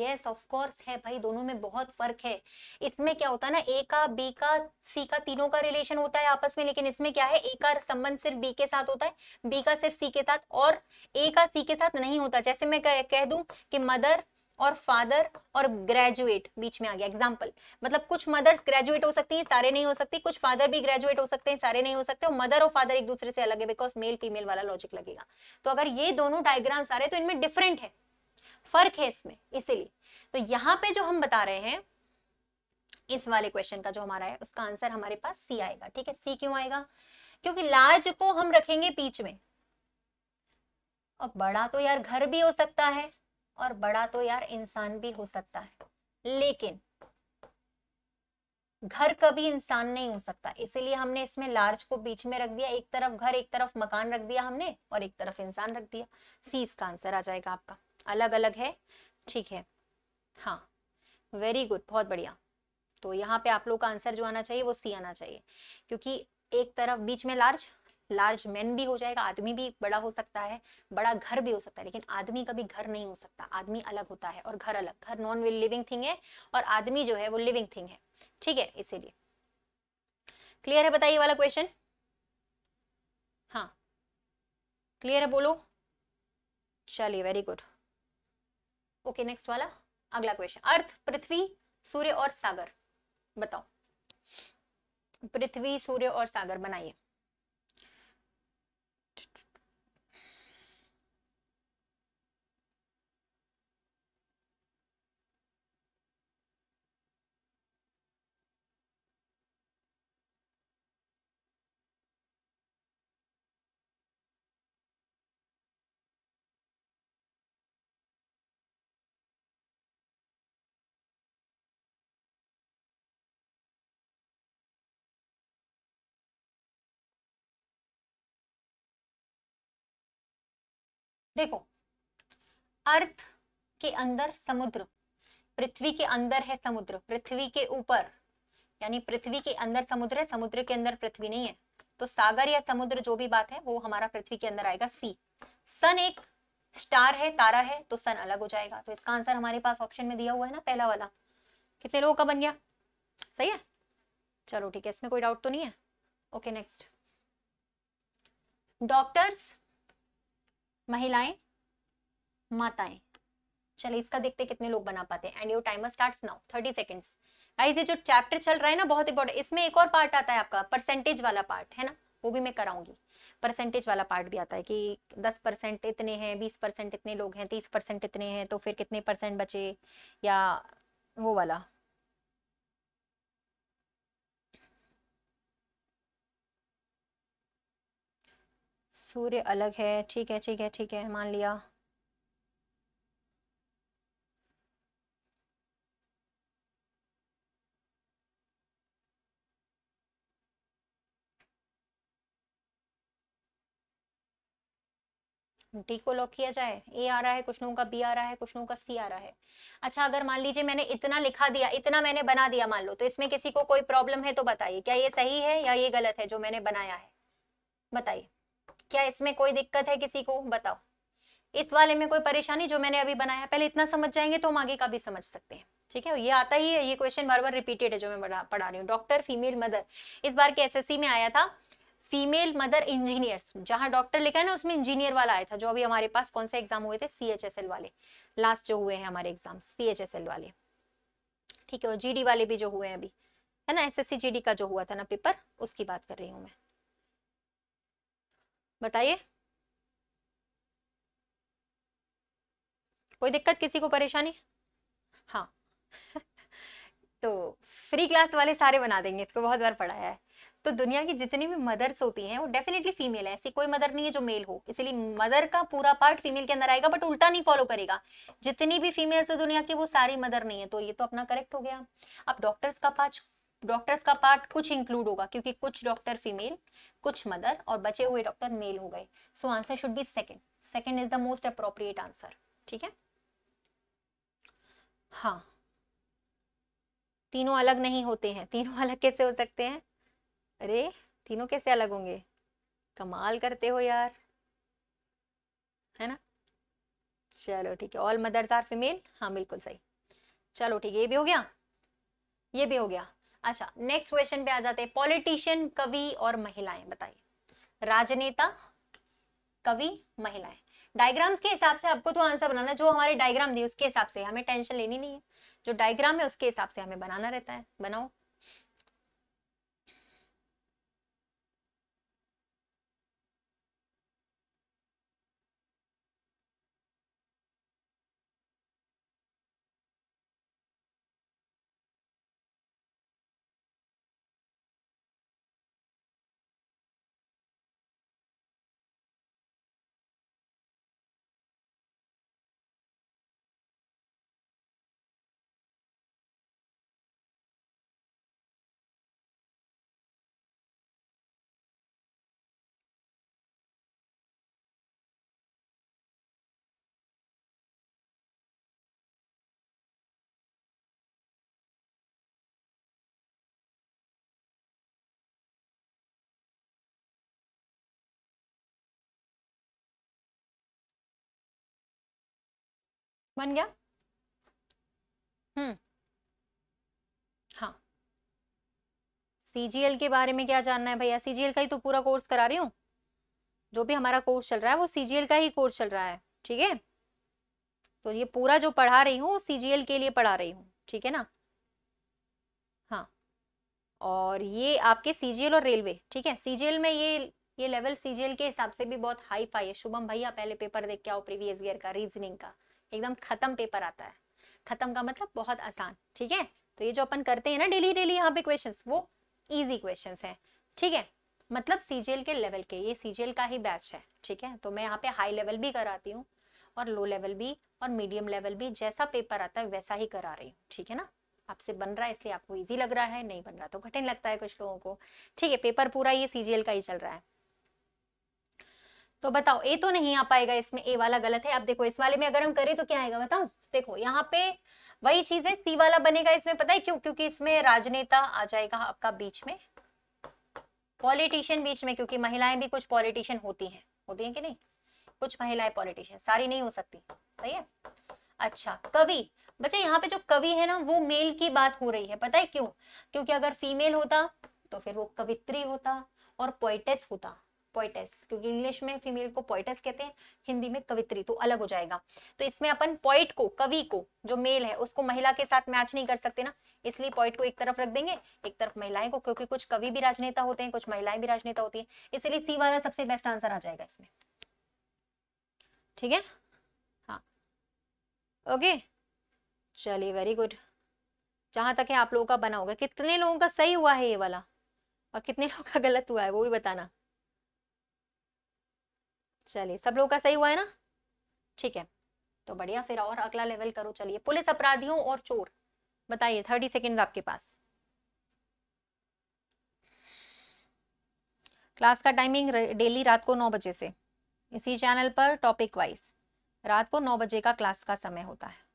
यस ऑफ कोर्स है भाई दोनों में बहुत फर्क है इसमें क्या होता है ना ए का बी का सी का तीनों का रिलेशन होता है आपस में लेकिन इसमें क्या है ए का संबंध सिर्फ बी के साथ होता है बी का सिर्फ सी के साथ और ए का सी के साथ नहीं होता जैसे मैं कह, कह दूं कि मदर और फादर और ग्रेजुएट बीच में आ गया एग्जाम्पल मतलब कुछ मदर्स ग्रेजुएट हो सकती हैं सारे नहीं हो सकती कुछ फादर भी ग्रेजुएट हो सकते हैं सारे नहीं हो सकते और मदर और फादर एक दूसरे से अलग है बिकॉज मेल फीमेल वाला लॉजिक लगेगा तो अगर ये दोनों डायग्राम्स आ रहे हैं तो इनमें डिफरेंट है फर्क है इसमें इसीलिए तो यहाँ पे जो हम बता रहे हैं इस वाले क्वेश्चन का जो हमारा है उसका आंसर हमारे पास सी आएगा ठीक है सी क्यों आएगा क्योंकि लार्ज को हम रखेंगे बीच में और बड़ा तो यार घर भी हो सकता है और बड़ा तो यार इंसान भी हो सकता है लेकिन घर कभी इंसान नहीं हो सकता इसीलिए हमने इसमें लार्ज को बीच में रख दिया एक तरफ घर एक तरफ मकान रख दिया हमने और एक तरफ इंसान रख दिया सी इसका आंसर आ जाएगा आपका अलग अलग है ठीक है हाँ वेरी गुड बहुत बढ़िया तो यहाँ पे आप लोग का आंसर जो आना चाहिए वो सी आना चाहिए क्योंकि एक तरफ बीच में लार्ज लार्ज मैन भी हो जाएगा आदमी भी बड़ा हो सकता है बड़ा घर भी हो सकता है लेकिन आदमी कभी घर नहीं हो सकता आदमी अलग होता है और घर अलग घर नॉन लिविंग थिंग है और आदमी जो है वो लिविंग थिंग है ठीक है इसीलिए क्लियर है बताइए वाला क्वेश्चन हाँ क्लियर है बोलो चलिए वेरी गुड ओके नेक्स्ट वाला अगला क्वेश्चन अर्थ पृथ्वी सूर्य और सागर बताओ पृथ्वी सूर्य और सागर बनाइए देखो अर्थ के अंदर समुद्र पृथ्वी के अंदर है समुद्र पृथ्वी के ऊपर यानी पृथ्वी के अंदर समुद्र है समुद्र के अंदर पृथ्वी नहीं है तो सागर या समुद्र जो भी बात है वो हमारा पृथ्वी के अंदर आएगा सी सन एक स्टार है तारा है तो सन अलग हो जाएगा तो इसका आंसर हमारे पास ऑप्शन में दिया हुआ है ना पहला वाला कितने लोगों का बन गया सही है चलो ठीक है इसमें कोई डाउट तो नहीं है ओके नेक्स्ट डॉक्टर्स महिलाएं माताएं चलिए इसका देखते कितने लोग बना पाते हैं and your timer starts now thirty seconds guys ये जो चैप्टर चल रहा है ना बहुत इंपॉर्टेंट इसमें एक और पार्ट आता है आपका परसेंटेज वाला पार्ट है ना वो भी मैं कराऊंगी परसेंटेज वाला पार्ट भी आता है कि दस परसेंट इतने हैं बीस परसेंट इतने लोग हैं तीस परसेंट इतने हैं तो फिर कितने परसेंट बचे या वो वाला सूर्य अलग है ठीक है ठीक है ठीक है मान लिया डी को लॉक किया जाए ए आ रहा है कुछ लोगों का बी आ रहा है कुछ लोगों का सी आ रहा है अच्छा अगर मान लीजिए मैंने इतना लिखा दिया इतना मैंने बना दिया मान लो तो इसमें किसी को कोई प्रॉब्लम है तो बताइए क्या ये सही है या ये गलत है जो मैंने बनाया है बताइए क्या इसमें कोई दिक्कत है किसी को बताओ इस वाले में कोई परेशानी जो मैंने अभी बनाया पहले इतना समझ जाएंगे तो हम आगे का भी समझ सकते हैं ठीक है ये आता ही है ये क्वेश्चन बार बार रिपीटेड है जो मैं पढ़ा रही हूँ डॉक्टर फीमेल मदर इस बार के एस में आया था फीमेल मदर इंजीनियर जहां डॉक्टर लिखा है ना उसमें इंजीनियर वाला आया था जो अभी हमारे पास कौन से एग्जाम हुए थे सीएचएसएल वाले लास्ट जो हुए हैं हमारे एग्जाम सीएचएसएल वाले ठीक है और जीडी वाले भी जो हुए हैं अभी है ना एसएससी जीडी का जो हुआ था ना पेपर उसकी बात कर रही हूँ मैं बताइए कोई दिक्कत किसी को परेशानी हाँ [LAUGHS] तो फ्री क्लास वाले सारे बना देंगे इसको बहुत बार पढ़ाया है तो दुनिया की जितनी भी मदर्स होती हैं वो डेफिनेटली फीमेल है ऐसी कोई मदर नहीं है जो मेल हो इसलिए मदर का पूरा पार्ट फीमेल के अंदर आएगा बट उल्टा नहीं फॉलो करेगा जितनी भी फीमेल्स है दुनिया की वो सारी मदर नहीं है तो ये तो अपना करेक्ट हो गया अब डॉक्टर्स का पार्ट डॉक्टर्स का पार्ट कुछ इंक्लूड होगा क्योंकि कुछ डॉक्टर फीमेल कुछ मदर और बचे हुए डॉक्टर मेल हो गए so answer should be second second is the most appropriate answer ठीक है हाँ तीनों अलग नहीं होते हैं तीनों [LAUGHS] अलग कैसे हो सकते हैं अरे तीनों कैसे अलग होंगे कमाल करते हो यार है ना चलो ठीक है ऑल मदर्स आर फीमेल हाँ बिल्कुल सही चलो ठीक है ये भी हो गया ये भी हो गया अच्छा नेक्स्ट क्वेश्चन पे आ जाते हैं पॉलिटिशियन कवि और महिलाएं बताइए राजनेता कवि महिलाएं डायग्राम्स के हिसाब से आपको तो आंसर बनाना जो हमारे डायग्राम दिए उसके हिसाब से हमें टेंशन लेनी नहीं है जो डायग्राम है उसके हिसाब से हमें बनाना रहता है बनाओ बन गया हम्म हाँ सीजीएल के बारे में क्या जानना है भैया सीजीएल का ही तो पूरा कोर्स करा रही हूँ जो भी हमारा कोर्स चल रहा है वो सीजीएल का ही कोर्स चल रहा है ठीक है तो ये पूरा जो पढ़ा रही हूँ सीजीएल के लिए पढ़ा रही हूँ ठीक है ना हाँ और ये आपके सीजीएल और रेलवे ठीक है सीजीएल में ये ये लेवल सीजीएल के हिसाब से भी बहुत हाई फाई है शुभम भैया पहले पेपर देख के आओ प्रीवियस ईयर का रीजनिंग का एकदम खत्म पेपर आता है खत्म का मतलब बहुत आसान ठीक है तो ये जो अपन करते हैं ना डेली डेली यहाँ पे क्वेश्चन वो ईजी क्वेश्चन है ठीक है मतलब सीजीएल के लेवल के ये सीजीएल का ही बैच है ठीक है तो मैं यहाँ पे हाई लेवल भी कराती हूँ और लो लेवल भी और मीडियम लेवल भी जैसा पेपर आता है वैसा ही करा रही हूँ ठीक है ना आपसे बन रहा है इसलिए आपको इजी लग रहा है नहीं बन रहा तो कठिन लगता है कुछ लोगों को ठीक है पेपर पूरा ये सीजीएल का ही चल रहा है तो बताओ ए तो नहीं आ पाएगा इसमें ए वाला गलत है अब देखो इस वाले में अगर हम करें तो क्या आएगा बताओ देखो यहाँ पे वही चीज है सी वाला बनेगा इसमें पता है क्यों क्योंकि इसमें राजनेता आ जाएगा आपका बीच में पॉलिटिशियन बीच में क्योंकि महिलाएं भी कुछ पॉलिटिशियन होती हैं होती हैं कि नहीं कुछ महिलाएं पॉलिटिशियन सारी नहीं हो सकती सही है अच्छा कवि बच्चा यहाँ पे जो कवि है ना वो मेल की बात हो रही है पता है क्यों क्योंकि अगर फीमेल होता तो फिर वो कवित्री होता और पोइटेस होता पोइटस क्योंकि इंग्लिश में फीमेल को पोइटस कहते हैं हिंदी में कवित्री तो अलग हो जाएगा तो इसमें अपन पॉइट को कवि को जो मेल है उसको महिला के साथ मैच नहीं कर सकते ना इसलिए पॉइट को एक तरफ रख देंगे एक तरफ महिलाएं को क्योंकि कुछ कवि भी राजनेता होते हैं कुछ महिलाएं भी राजनेता होती है इसलिए सी वाला सबसे बेस्ट आंसर आ जाएगा इसमें ठीक है हाँ ओके चलिए वेरी गुड जहां तक है आप लोगों का बना होगा कितने लोगों का सही हुआ है ये वाला और कितने लोगों का गलत हुआ है वो भी बताना चलिए सब लोगों का सही हुआ है ना ठीक है तो बढ़िया फिर और अगला लेवल करो चलिए पुलिस अपराधियों और चोर बताइए थर्टी सेकेंड आपके पास क्लास का टाइमिंग डेली रात को नौ बजे से इसी चैनल पर टॉपिक वाइज रात को नौ बजे का क्लास का समय होता है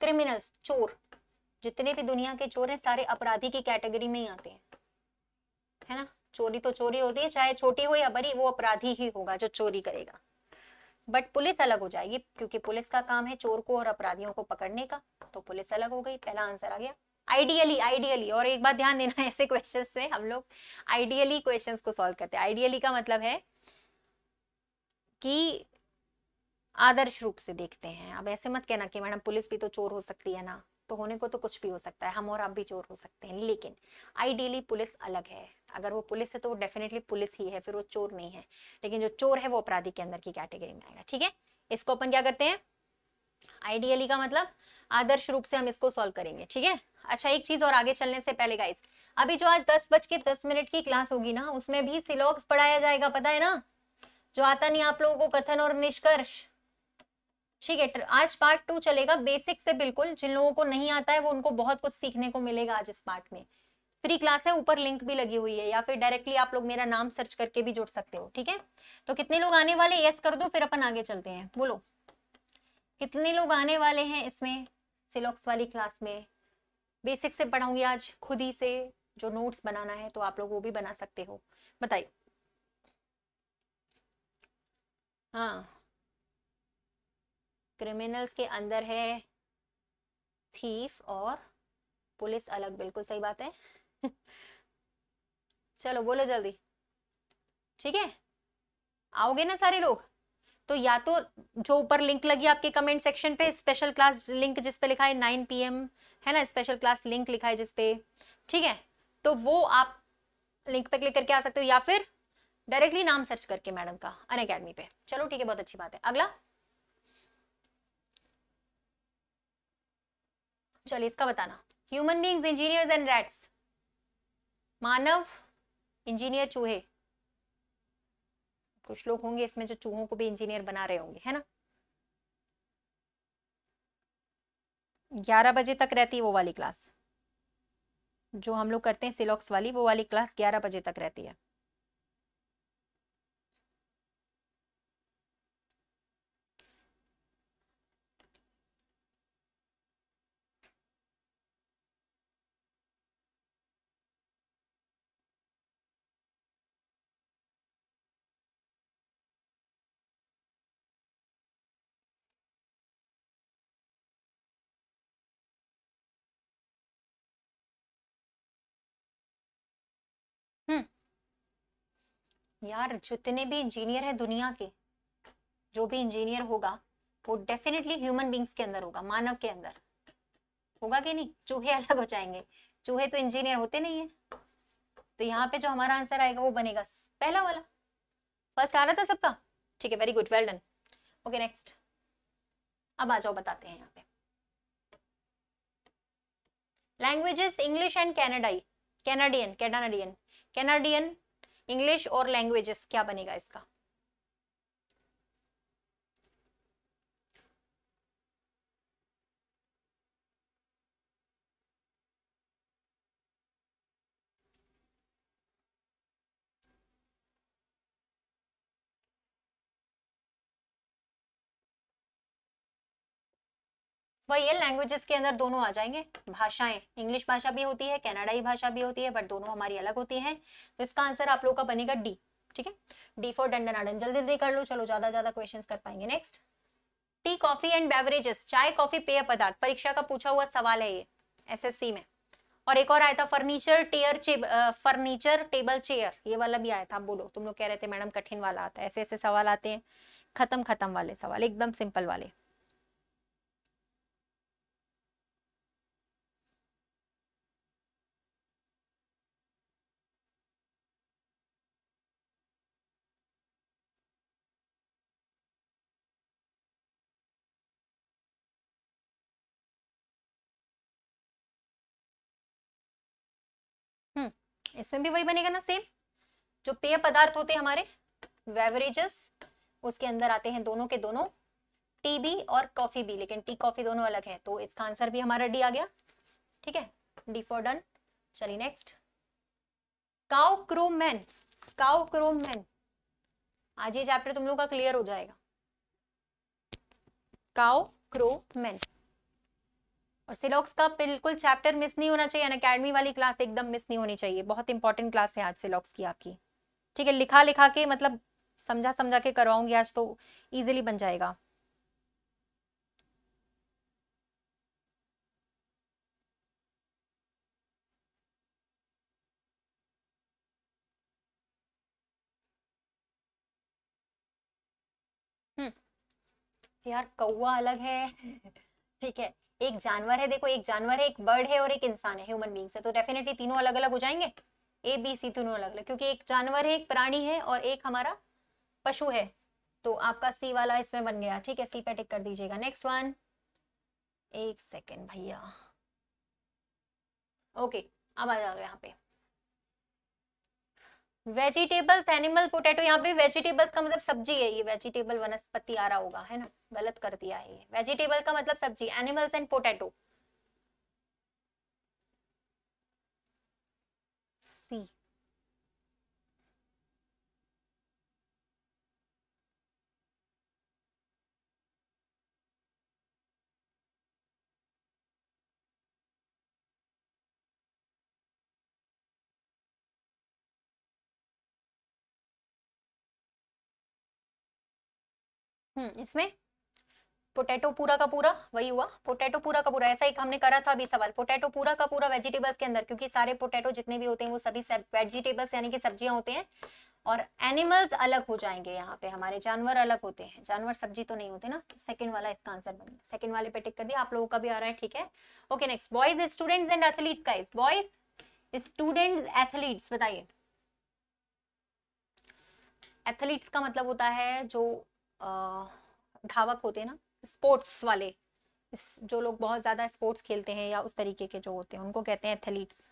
क्रिमिनल्स चोर जितने भी दुनिया के चोर हैं सारे अपराधी की कैटेगरी में ही आते हैं है ना चोरी तो चोरी होती है चाहे छोटी हो या बड़ी वो अपराधी ही होगा जो चोरी करेगा बट पुलिस अलग हो जाएगी क्योंकि पुलिस का काम है चोर को और अपराधियों को पकड़ने का तो पुलिस अलग हो गई पहला आंसर आ गया आइडियली आइडियली और एक बात ध्यान देना है ऐसे क्वेश्चन से हम लोग आइडियली क्वेश्चन को सोल्व करते हैं आइडियली का मतलब है कि आदर्श रूप से देखते हैं अब ऐसे मत कहना कि मैडम पुलिस भी तो चोर हो सकती है ना तो होने को तो कुछ भी हो सकता है हम और आप भी चोर हो सकते हैं लेकिन आइडियली पुलिस अलग है अगर वो पुलिस है तो वो डेफिनेटली पुलिस ही है फिर वो चोर नहीं है लेकिन जो चोर है वो अपराधी के अंदर की कैटेगरी में आएगा ठीक है इसको अपन क्या करते हैं आइडियली का मतलब आदर्श रूप से हम इसको सॉल्व करेंगे ठीक है अच्छा एक चीज और आगे चलने से पहले गाइस अभी जो आज दस बज के दस मिनट की क्लास होगी ना उसमें भी सिलॉक्स पढ़ाया जाएगा पता है ना जो आता नहीं आप लोगों को कथन और निष्कर्ष ठीक है आज पार्ट टू चलेगा बेसिक से बिल्कुल जिन लोगों को नहीं आता है वो उनको बहुत कुछ सीखने को मिलेगा आज इस पार्ट में फ्री क्लास है ऊपर लिंक भी लगी हुई है या फिर डायरेक्टली आप लोग मेरा नाम सर्च करके भी जुड़ सकते हो ठीक है तो कितने लोग आने वाले यस कर दो फिर अपन आगे चलते हैं बोलो कितने लोग आने वाले हैं इसमें सिलोक्स वाली क्लास में बेसिक से पढ़ाऊंगी आज खुद ही से जो नोट्स बनाना है तो आप लोग वो भी बना सकते हो बताइए हाँ क्रिमिनल्स के अंदर है थीफ और पुलिस अलग बिल्कुल सही बात है [LAUGHS] चलो बोलो जल्दी ठीक है आओगे ना सारे लोग तो या तो जो ऊपर लिंक लगी आपके कमेंट सेक्शन पे स्पेशल क्लास लिंक जिसपे लिखा है नाइन पी है ना स्पेशल क्लास लिंक लिखा है जिसपे ठीक है तो वो आप लिंक पे क्लिक करके आ सकते हो या फिर डायरेक्टली नाम सर्च करके मैडम का अन अकेडमी पे चलो ठीक है बहुत अच्छी बात है अगला चलिए इसका बताना human beings engineer and rats मानव इंजीनियर चूहे कुछ लोग होंगे इसमें जो चूहों को भी इंजीनियर बना रहे होंगे है ना 11 बजे तक रहती है वो वाली क्लास जो हम लोग करते हैं सिलॉक्स वाली वो वाली क्लास 11 बजे तक रहती है यार जितने भी इंजीनियर है दुनिया के जो भी इंजीनियर होगा वो डेफिनेटली ह्यूमन बींग्स के अंदर होगा मानव के अंदर होगा कि नहीं चूहे [LAUGHS] अलग हो जाएंगे चूहे तो इंजीनियर होते नहीं है तो यहाँ पे जो हमारा आंसर आएगा वो बनेगा पहला वाला फर्स्ट आ रहा था सबका ठीक है very good well done okay next अब आ जाओ बताते हैं यहाँ पे languages English and Canadian Canadian Canadian Canadian English और लैंग्वेजेस क्या बनेगा इसका वही लैंग्वेजेस के अंदर दोनों आ जाएंगे भाषाएं इंग्लिश भाषा भी होती है कैनाडाई भाषा भी होती है बट दोनों हमारी अलग होती हैं तो इसका आंसर आप लोग का बनेगा डी ठीक है डी फॉर आडन जल्दी जल्दी कर लो चलो ज्यादा ज्यादा क्वेश्चन कर पाएंगे next tea coffee and beverages चाय कॉफी पेय पदार्थ परीक्षा का पूछा हुआ सवाल है ये सी में और एक और आया था फर्नीचर टेयर फर्नीचर टेबल चेयर ये वाला भी आया था बोलो तुम लोग कह रहे थे मैडम कठिन वाला आता है ऐसे ऐसे सवाल आते हैं खत्म खत्म वाले सवाल एकदम सिंपल वाले इसमें भी वही बनेगा ना सेम जो पेय पदार्थ होते हैं हमारे वेवरेजेस उसके अंदर आते हैं दोनों के दोनों टी भी और कॉफी भी लेकिन टी कॉफी दोनों अलग है तो इसका आंसर भी हमारा डी आ गया ठीक है डी फॉर डन चलिए next cow crow man cow crow man आज ये चैप्टर तुम लोगों का क्लियर हो जाएगा काउ क्रो मैन और सिलॉक्स का बिल्कुल चैप्टर मिस नहीं होना चाहिए अकेडमी वाली क्लास एकदम मिस नहीं होनी चाहिए बहुत इंपॉर्टेंट क्लास है आज सिलॉक्स की आपकी ठीक है लिखा लिखा के मतलब समझा समझा के करवाऊंगी आज तो ईजिली बन जाएगा हम्म, यार कौआ अलग है [LAUGHS] ठीक है एक जानवर है देखो एक जानवर है एक बर्ड है और एक इंसान है ह्यूमन बींग्स है तो डेफिनेटली तीनों अलग अलग हो जाएंगे ए बी सी तीनों अलग अलग क्योंकि एक जानवर है एक प्राणी है और एक हमारा पशु है तो आपका सी वाला इसमें बन गया ठीक है सी पे टिक कर दीजिएगा नेक्स्ट वन एक सेकेंड भैया ओके अब आ जाओ यहाँ पे वेजिटेबल्स एनिमल पोटैटो यहाँ पे वेजिटेबल्स का मतलब सब्जी है ये वेजिटेबल वनस्पति आ रहा होगा है ना गलत कर दिया है ये वेजिटेबल का मतलब सब्जी animals and potato see hmm, इसमें पोटैटो पूरा का पूरा वही हुआ पोटैटो पूरा का पूरा ऐसा एक हमने करा था अभी सवाल पोटैटो पूरा का पूरा वेजिटेबल्स के अंदर क्योंकि सारे पोटैटो जितने भी होते हैं वो सभी वेजिटेबल्स यानी कि सब्जियां होते हैं और एनिमल्स अलग हो जाएंगे यहाँ पे हमारे जानवर अलग होते हैं जानवर सब्जी तो नहीं होते ना सेकंड तो वाला इसका आंसर बन गया सेकंड वाले पे टिक कर दिया आप लोगों का भी आ रहा है ठीक है okay next boys student and athletes का बॉयज स्टूडेंट एथलीट्स बताइए एथलीट्स का मतलब होता है जो धावक होते हैं ना स्पोर्ट्स वाले जो लोग बहुत ज़्यादा स्पोर्ट्स खेलते हैं या उस तरीके के जो होते हैं उनको कहते हैं एथलीट्स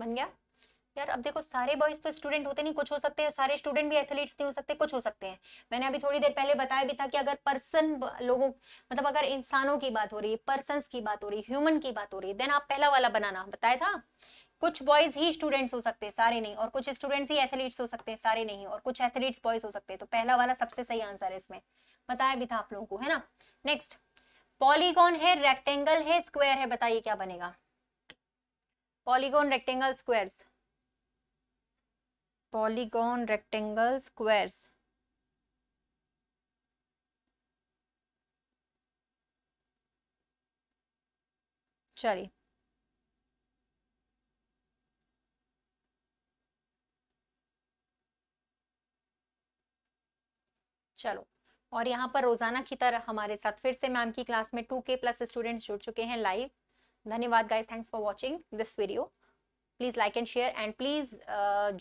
बन गया यार अब देखो सारे बॉयज तो स्टूडेंट होते नहीं कुछ हो सकते हैं सारे स्टूडेंट भी एथलीट्स नहीं हो सकते कुछ हो सकते हैं मैंने अभी थोड़ी देर पहले बताया भी था कि अगर पर्सन लोगों मतलब अगर इंसानों की बात हो रही है पर्सन की बात हो रही है ह्यूमन की बात हो रही है देन आप पहला वाला बनाना बताया था कुछ बॉयज ही स्टूडेंट्स हो सकते हैं सारे नहीं और कुछ स्टूडेंट्स ही एथलीट्स हो सकते हैं सारे नहीं और कुछ एथलीट्स बॉयज हो सकते हैं तो पहला वाला सबसे सही आंसर है इसमें बताया भी था आप लोगों को है ना नेक्स्ट पॉलीगॉन है रेक्टेंगल है स्क्वायर है बताइए क्या बनेगा polygon rectangle squares polygon rectangle squares चलिए चलो और यहाँ पर रोजाना की तरह हमारे साथ फिर से मैम की क्लास में टू के प्लस स्टूडेंट्स जुड़ चुके हैं लाइव धन्यवाद guys thanks for watching this video please like and share and please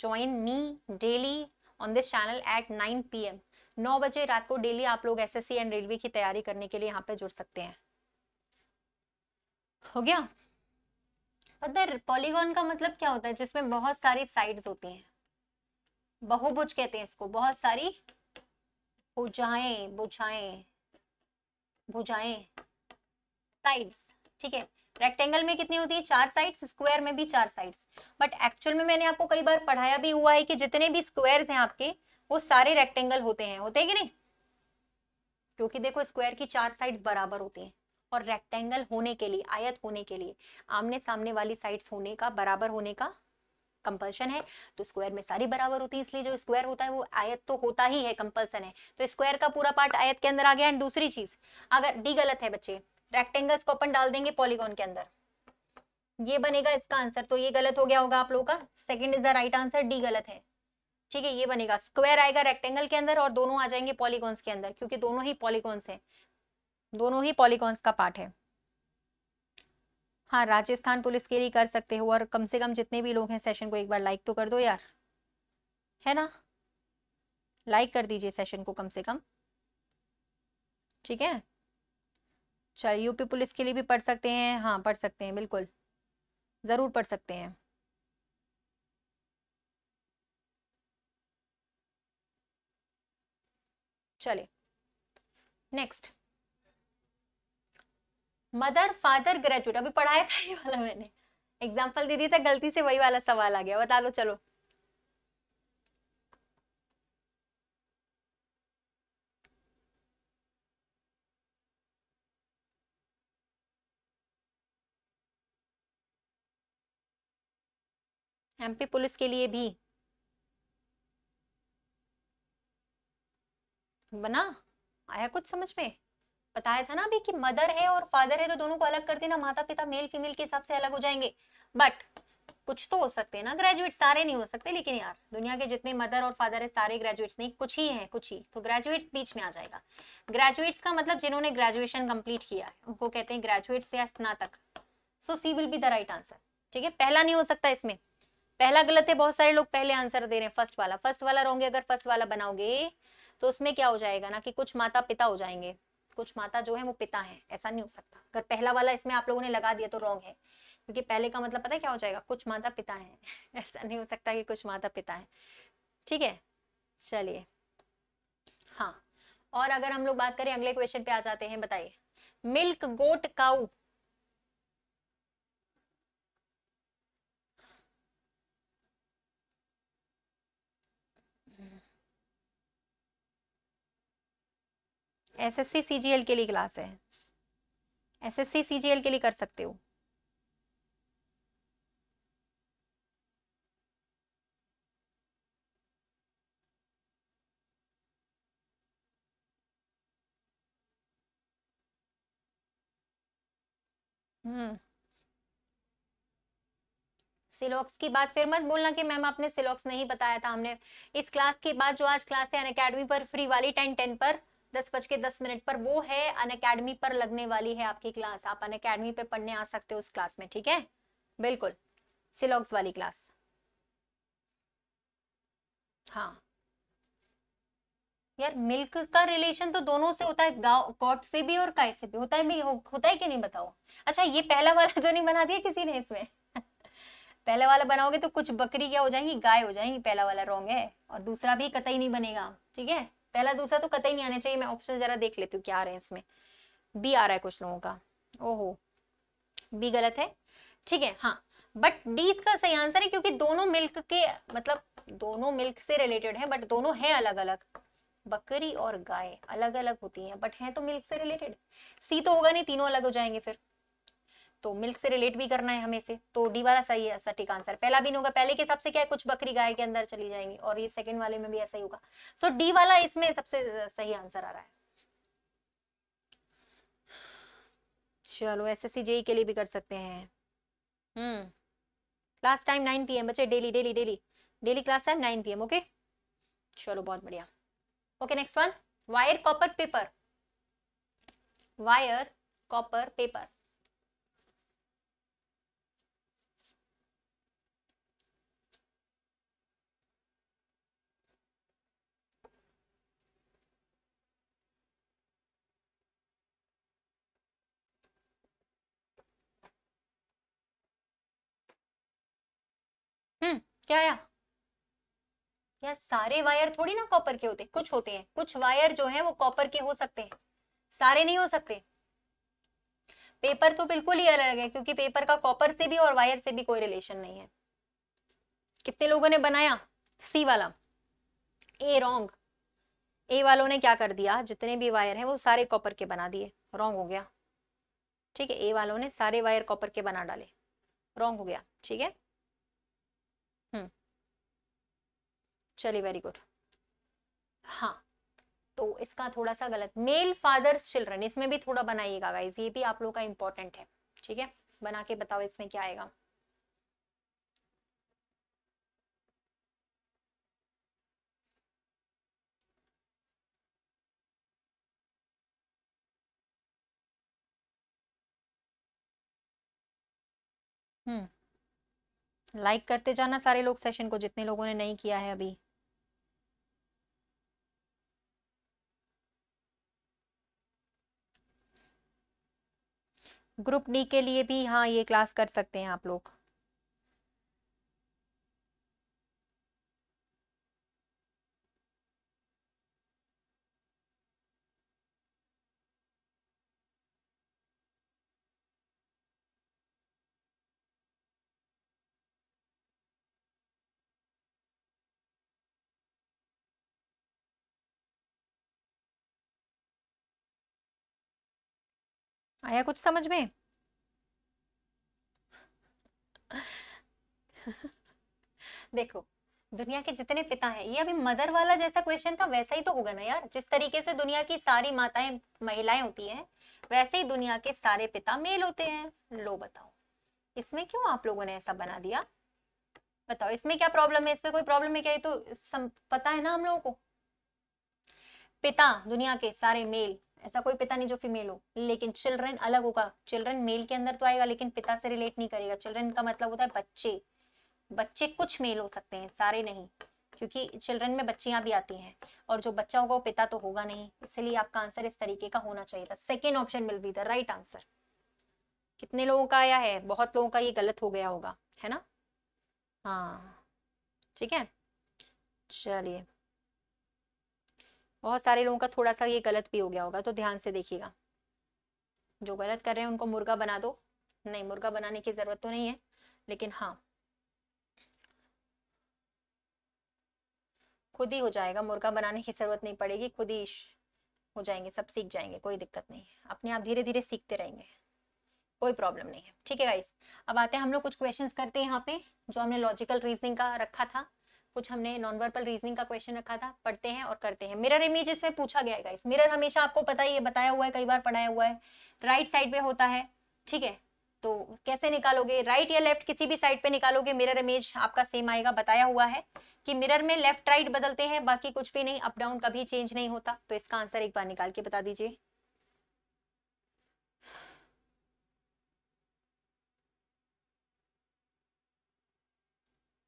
join me daily on this channel at at P M नौ बजे रात को डेली आप लोग एसएससी एंड रेलवे की तैयारी करने के लिए यहाँ पे जुड़ सकते हैं हो गया पता पॉलीगॉन का मतलब क्या होता है जिसमें बहुत सारी साइड्स होती हैं बहुबुज कहते हैं इसको बहुत सारी भुजाएं बुझाएं भुजाएं साइड्स ठीक है रेक्टेंगल में कितनी होती है चार साइड्स स्क्वायर में भी चार साइड्स बट एक्चुअल में मैंने आपको कई बार पढ़ाया भी हुआ है कि जितने भी स्क्वायर्स हैं आपके वो सारे रेक्टेंगल होते हैं होते हैं कि नहीं क्योंकि देखो स्क्वायर की चार साइड्स बराबर होती हैं और रेक्टेंगल होने के लिए आयत होने के लिए आमने सामने वाली साइड्स होने का बराबर होने का कंपल्सन है तो स्क्वायर में सारी बराबर होती है इसलिए जो स्क्वायर होता है वो आयत तो होता ही है कंपल्सन है तो स्क्वायर का पूरा पार्ट आयत के अंदर आ गया एंड दूसरी चीज अगर डी गलत है बच्चे रेक्टेंगल्स को अपन डाल देंगे पॉलीगॉन के अंदर ये बनेगा इसका आंसर तो ये गलत हो गया होगा आप लोगों का second is the right answer D गलत है ठीक है ये बनेगा स्क्वायर आएगा रेक्टेंगल के अंदर और दोनों आ जाएंगे पॉलीगॉन्स के अंदर क्योंकि दोनों ही पॉलीगॉन्स हैं दोनों ही पॉलीगॉन्स का पार्ट है हाँ राजस्थान पुलिस के लिए कर सकते हो और कम से कम जितने भी लोग हैं सेशन को एक बार लाइक तो कर दो यार है ना लाइक कर दीजिए सेशन को कम से कम ठीक है चल अच्छा, यूपी पुलिस के लिए भी पढ़ सकते हैं हाँ पढ़ सकते हैं बिल्कुल ज़रूर पढ़ सकते हैं चले नेक्स्ट मदर फादर ग्रेजुएट अभी पढ़ाया था ये वाला मैंने एग्जाम्पल दे दिया था गलती से वही वाला सवाल आ गया बता लो चलो एमपी पुलिस के लिए भी बना आया कुछ समझ में बताया था ना अभी कि मदर है और फादर है तो दोनों को अलग कर देना माता पिता मेल फीमेल के हिसाब से अलग हो जाएंगे बट कुछ तो हो सकते हैं ना ग्रेजुएट सारे नहीं हो सकते लेकिन यार दुनिया के जितने मदर और फादर है सारे ग्रेजुएट्स नहीं कुछ ही हैं कुछ ही तो ग्रेजुएट्स बीच में आ जाएगा ग्रेजुएट्स का मतलब जिन्होंने ग्रेजुएशन कंप्लीट किया है उनको कहते हैं ग्रेजुएट्स या स्नातक so C will be the right answer ठीक है पहला नहीं हो सकता इसमें पहला गलत है बहुत सारे लोग पहले आंसर दे रहे हैं फर्स्ट वाला फर्स्ट वाला रहोगे अगर फर्स्ट वाला बनाओगे तो उसमें क्या हो जाएगा ना कि कुछ माता पिता हो जाएंगे कुछ माता जो है वो पिता है ऐसा नहीं हो सकता अगर पहला वाला इसमें आप लोगों ने लगा दिया तो रॉन्ग है क्योंकि पहले का मतलब पता है क्या हो जाएगा कुछ माता पिता है [LAUGHS] ऐसा नहीं हो सकता कि कुछ माता पिता है ठीक है चलिए हाँ और अगर हम लोग बात करें अगले क्वेश्चन पे आ जाते हैं बताइए milk goat cow SSC CGL के लिए क्लास है एसएससी सीजीएल के लिए कर सकते हो सिलोक्स हम्म। सिलॉक्स की बात फिर मत बोलना कि मैम आपने सिलॉक्स नहीं बताया था हमने इस क्लास के बाद जो आज क्लास है अन पर फ्री वाली टेन टेन पर दस बज के दस मिनट पर वो है अन अकेडमी पर लगने वाली है आपकी क्लास आप अन अकेडमी पे पढ़ने आ सकते हो उस क्लास में ठीक है बिल्कुल सिलॉक्स वाली क्लास हाँ यार मिल्क का रिलेशन तो दोनों से होता है गॉड से भी और काय से भी होता है भी हो, होता है कि नहीं बताओ अच्छा ये पहला वाला तो नहीं बना दिया किसी ने इसमें [LAUGHS] पहला वाला बनाओगे तो कुछ बकरी क्या हो जाएंगी गाय हो जाएंगी पहला वाला रॉन्ग है और दूसरा भी कतई नहीं बनेगा ठीक है पहला दूसरा तो कतई नहीं आने चाहिए मैं ऑप्शन जरा देख लेती हूँ क्या आ रहे हैं इसमें बी आ रहा है कुछ लोगों का ओहो बी गलत है ठीक है हाँ बट डी इसका सही आंसर है क्योंकि दोनों मिल्क के मतलब दोनों मिल्क से रिलेटेड है बट दोनों है अलग अलग बकरी और गाय अलग अलग होती हैं बट हैं तो मिल्क से रिलेटेड सी तो होगा नहीं तीनों अलग हो जाएंगे फिर तो मिल्क से रिलेट भी करना है हमें से तो डी वाला सही है सटीक आंसर पहला भी होगा पहले के हिसाब से क्या है कुछ बकरी गाय के अंदर चली जाएंगी और ये सेकंड वाले में भी ऐसा ही होगा सो so, डी वाला इसमें सबसे सही आंसर आ रहा है चलो एस एस जेई के लिए भी कर सकते हैं hmm class time nine P बच्चे daily daily daily daily class time nine P okay चलो बहुत बढ़िया okay next one wire copper paper wire copper paper hmm क्या आया या सारे वायर थोड़ी ना कॉपर के होते कुछ होते हैं कुछ वायर जो है वो कॉपर के हो सकते हैं सारे नहीं हो सकते पेपर तो बिल्कुल ही अलग है क्योंकि पेपर का कॉपर से भी और वायर से भी कोई रिलेशन नहीं है कितने लोगों ने बनाया सी वाला ए रॉन्ग ए वालों ने क्या कर दिया जितने भी वायर हैं वो सारे कॉपर के बना दिए रॉन्ग हो गया ठीक है ए वालों ने सारे वायर कॉपर के बना डाले रॉन्ग हो गया ठीक है चलिए वेरी गुड हाँ तो इसका थोड़ा सा गलत मेल फादर्स चिल्ड्रन इसमें भी थोड़ा बनाइएगा गाइज ये भी आप लोग का इंपॉर्टेंट है ठीक है बना के बताओ इसमें क्या आएगा हम्म लाइक करते जाना सारे लोग सेशन को जितने लोगों ने नहीं किया है अभी ग्रुप डी के लिए भी हाँ ये क्लास कर सकते हैं आप लोग आया कुछ समझ में देखो दुनिया के जितने पिता हैं ये अभी मदर वाला जैसा क्वेश्चन था वैसा ही तो होगा ना यार जिस तरीके से दुनिया की सारी माताएं महिलाएं होती हैं वैसे ही दुनिया के सारे पिता मेल होते हैं लो बताओ इसमें क्यों आप लोगों ने ऐसा बना दिया बताओ इसमें क्या प्रॉब्लम है इसमें कोई प्रॉब्लम है क्या ये तो पता है ना हम लोगों को पिता दुनिया के सारे मेल ऐसा कोई पिता नहीं जो फीमेल हो लेकिन चिल्ड्रन अलग होगा चिल्ड्रन मेल के अंदर तो आएगा लेकिन पिता से रिलेट नहीं करेगा चिल्ड्रन का मतलब होता है बच्चे बच्चे कुछ मेल हो सकते हैं सारे नहीं क्योंकि चिल्ड्रन में बच्चियां भी आती हैं और जो बच्चा होगा वो पिता तो होगा नहीं इसलिए आपका आंसर इस तरीके का होना चाहिए था second option will be the right answer कितने लोगों का आया है बहुत लोगों का ये गलत हो गया होगा है ना हाँ ठीक है चलिए बहुत सारे लोगों का थोड़ा सा ये गलत भी हो गया होगा तो ध्यान से देखिएगा जो गलत कर रहे हैं उनको मुर्गा बना दो नहीं मुर्गा बनाने की जरूरत तो नहीं है लेकिन हाँ खुद ही हो जाएगा मुर्गा बनाने की जरूरत नहीं पड़ेगी खुद ही हो जाएंगे सब सीख जाएंगे कोई दिक्कत नहीं है अपने आप धीरे धीरे सीखते रहेंगे कोई प्रॉब्लम नहीं है ठीक है गाइस अब आते हैं हम लोग कुछ क्वेश्चंस करते हैं यहाँ पे जो हमने लॉजिकल रीजनिंग का रखा था कुछ हमने नॉन वर्बल रीजनिंग का क्वेश्चन रखा था पढ़ते हैं और करते हैं मिरर इमेज इसमें पूछा गया है मिरर हमेशा आपको पता ही है बताया हुआ है कई बार पढ़ाया हुआ है राइट साइड पे होता है ठीक है तो कैसे निकालोगे राइट या लेफ्ट किसी भी साइड पे निकालोगे मिरर इमेज आपका सेम आएगा बताया हुआ है कि मिरर में लेफ्ट राइट बदलते हैं बाकी कुछ भी नहीं अप डाउन कभी चेंज नहीं होता तो इसका आंसर एक बार निकाल के बता दीजिए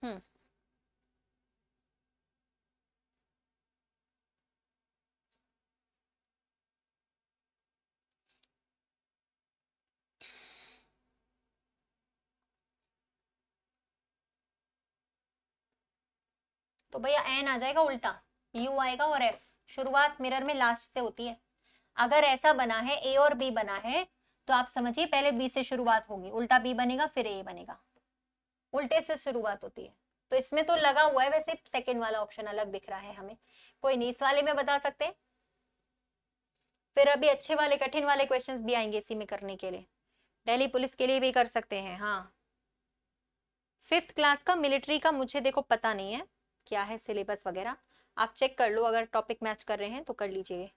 हम्म तो भैया एन आ जाएगा उल्टा यू आएगा और एफ शुरुआत मिरर में लास्ट से होती है अगर ऐसा बना है ए और बी बना है तो आप समझिए पहले बी से शुरुआत होगी उल्टा बी बनेगा फिर ए बनेगा उल्टे से शुरुआत होती है तो इसमें तो लगा हुआ है वैसे सेकंड वाला ऑप्शन अलग दिख रहा है हमें कोई नहीं इस वाले में बता सकते हैं फिर अभी अच्छे वाले कठिन वाले क्वेश्चन भी आएंगे इसी में करने के लिए दिल्ली पुलिस के लिए भी कर सकते हैं हाँ फिफ्थ क्लास का मिलिट्री का मुझे देखो पता नहीं है क्या है सिलेबस वगैरह आप चेक कर लो अगर टॉपिक मैच कर रहे हैं तो कर लीजिए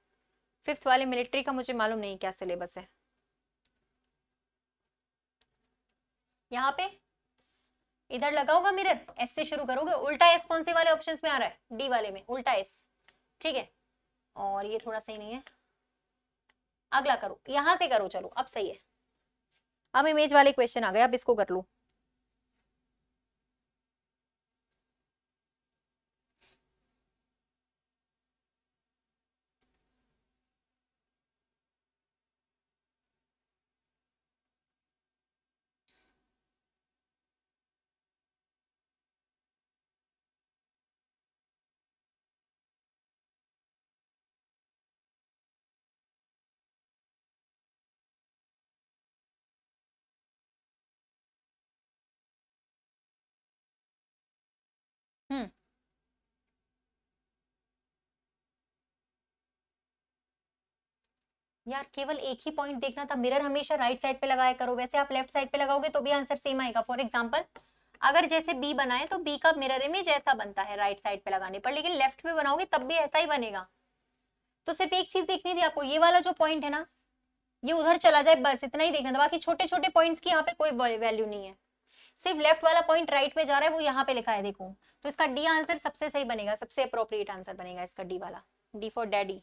फिफ्थ वाले मिलिट्री का मुझे मालूम नहीं क्या सिलेबस है यहाँ पे इधर लगा होगा मिरर एस से शुरू करोगे उल्टा एस कौन से वाले ऑप्शंस में आ रहा है डी वाले में उल्टा एस ठीक है और ये थोड़ा सही नहीं है अगला करो यहां से करो चलो अब सही है अब इमेज वाले क्वेश्चन आ गए अब इसको कर लो यार केवल एक ही पॉइंट देखना था मिरर हमेशा राइट साइड पे लगाया करो वैसे आप लेफ्ट साइड पे लगाओगे तो भी आंसर सेम आएगा फॉर एग्जांपल अगर जैसे बी बनाए तो बी का मिरर इमेज ऐसा बनता है राइट साइड पे लगाने पर लेकिन लेफ्ट में बनाओगे तब भी ऐसा ही बनेगा तो सिर्फ एक चीज देखनी थी आपको ये वाला जो पॉइंट है ना ये उधर चला जाए बस इतना ही देखना था बाकी छोटे छोटे पॉइंट की यहाँ पे कोई वैल्यू नहीं है सिर्फ लेफ्ट वाला पॉइंट राइट में जा रहा है वो यहाँ पे लिखा है देखो तो इसका डी आंसर सबसे सही बनेगा सबसे अप्रोप्रिएट आंसर बनेगा इसका डी वाला डी फॉर डैडी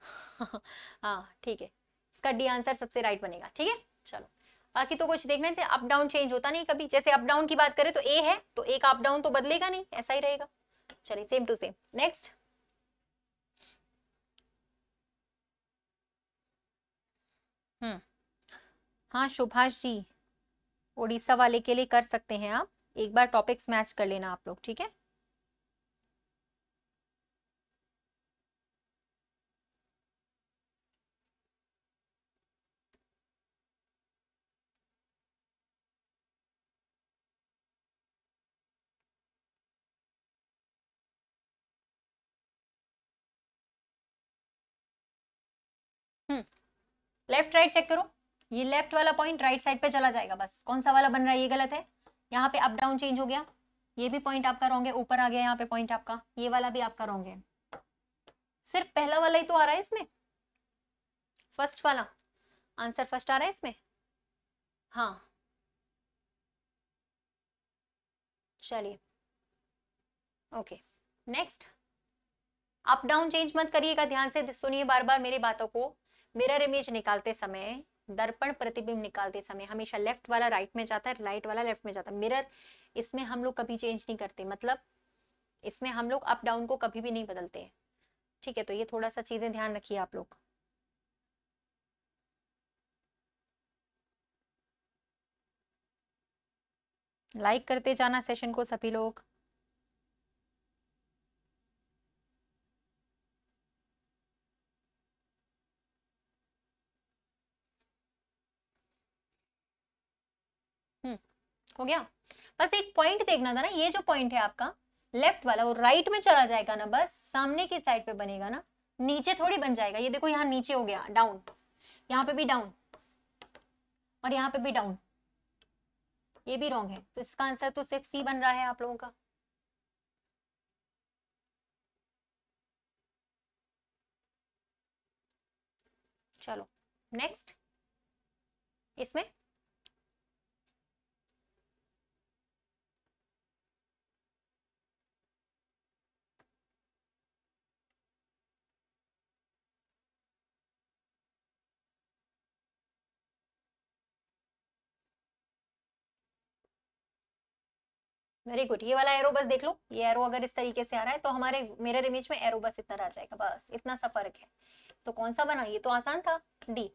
[LAUGHS] हाँ ठीक है इसका डी आंसर सबसे राइट बनेगा ठीक है चलो बाकी तो कुछ देखने थे अप डाउन चेंज होता नहीं कभी जैसे अप डाउन की बात करें तो ए है तो एक अप डाउन तो बदलेगा नहीं ऐसा ही रहेगा चलिए same to same next hmm हाँ सुभाष जी ओडिशा वाले के लिए कर सकते हैं आप एक बार टॉपिक्स मैच कर लेना आप लोग ठीक है लेफ्ट राइट चेक करो ये लेफ्ट वाला पॉइंट राइट साइड पे चला जाएगा बस कौन सा वाला बन रहा है ये गलत है यहाँ पे अप डाउन चेंज हो गया ये भी पॉइंट आपका रॉन्ग है ऊपर आ गया यहाँ पे पॉइंट आपका ये वाला भी आपका रॉन्ग है सिर्फ पहला वाला ही तो आ रहा है इसमें फर्स्ट वाला आंसर फर्स्ट आ रहा है इसमें हाँ चलिए okay next up down change मत करिएगा ध्यान से सुनिए बार बार मेरी बातों को मिरर इमेज निकालते समय दर्पण प्रतिबिंब निकालते समय हमेशा लेफ्ट वाला राइट में जाता है राइट वाला लेफ्ट में जाता है मिरर इसमें हम लोग कभी चेंज नहीं करते मतलब इसमें हम लोग अप डाउन को कभी भी नहीं बदलते ठीक है तो ये थोड़ा सा चीजें ध्यान रखिए आप लोग लाइक करते जाना सेशन को सभी लोग हो गया बस एक पॉइंट देखना था ना ये जो पॉइंट है आपका लेफ्ट वाला वो राइट में चला जाएगा ना बस सामने की साइड पे बनेगा ना नीचे थोड़ी बन जाएगा ये देखो यहाँ नीचे हो गया डाउन यहाँ पे भी डाउन और यहाँ पे भी डाउन ये भी रॉन्ग है तो इसका आंसर तो सिर्फ सी बन रहा है आप लोगों का चलो नेक्स्ट इसमें वेरी गुड ये वाला एरो बस देख लो ये एरो अगर इस तरीके से आ रहा है तो हमारे मिरर इमेज में एरो बस इतना आ जाएगा बस इतना सा फर्क है तो कौन सा बना ये तो आसान था डी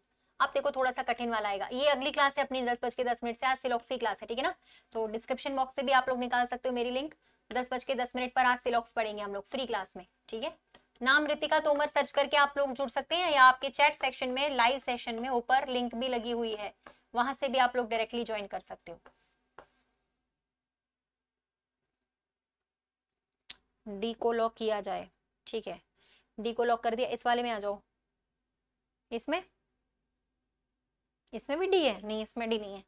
आप देखो थोड़ा सा कठिन वाला आएगा ये अगली क्लास है अपनी दस बज के दस मिनट से आज सिलोक्सी क्लास है ठीक है ना तो डिस्क्रिप्शन बॉक्स से भी आप लोग निकाल सकते हो मेरी लिंक दस बज के दस मिनट पर आज सिलोक्स पढ़ेंगे हम लोग फ्री क्लास में ठीक है नाम रितिका तोमर सर्च करके आप लोग जुड़ सकते हैं या आपके चैट सेक्शन में लाइव सेशन में ऊपर लिंक भी लगी हुई है वहां से भी आप लोग डायरेक्टली ज्वाइन कर सकते हो डी को लॉक किया जाए ठीक है डी को लॉक कर दिया इस वाले में आ जाओ इसमें इसमें भी डी है नहीं इसमें डी नहीं है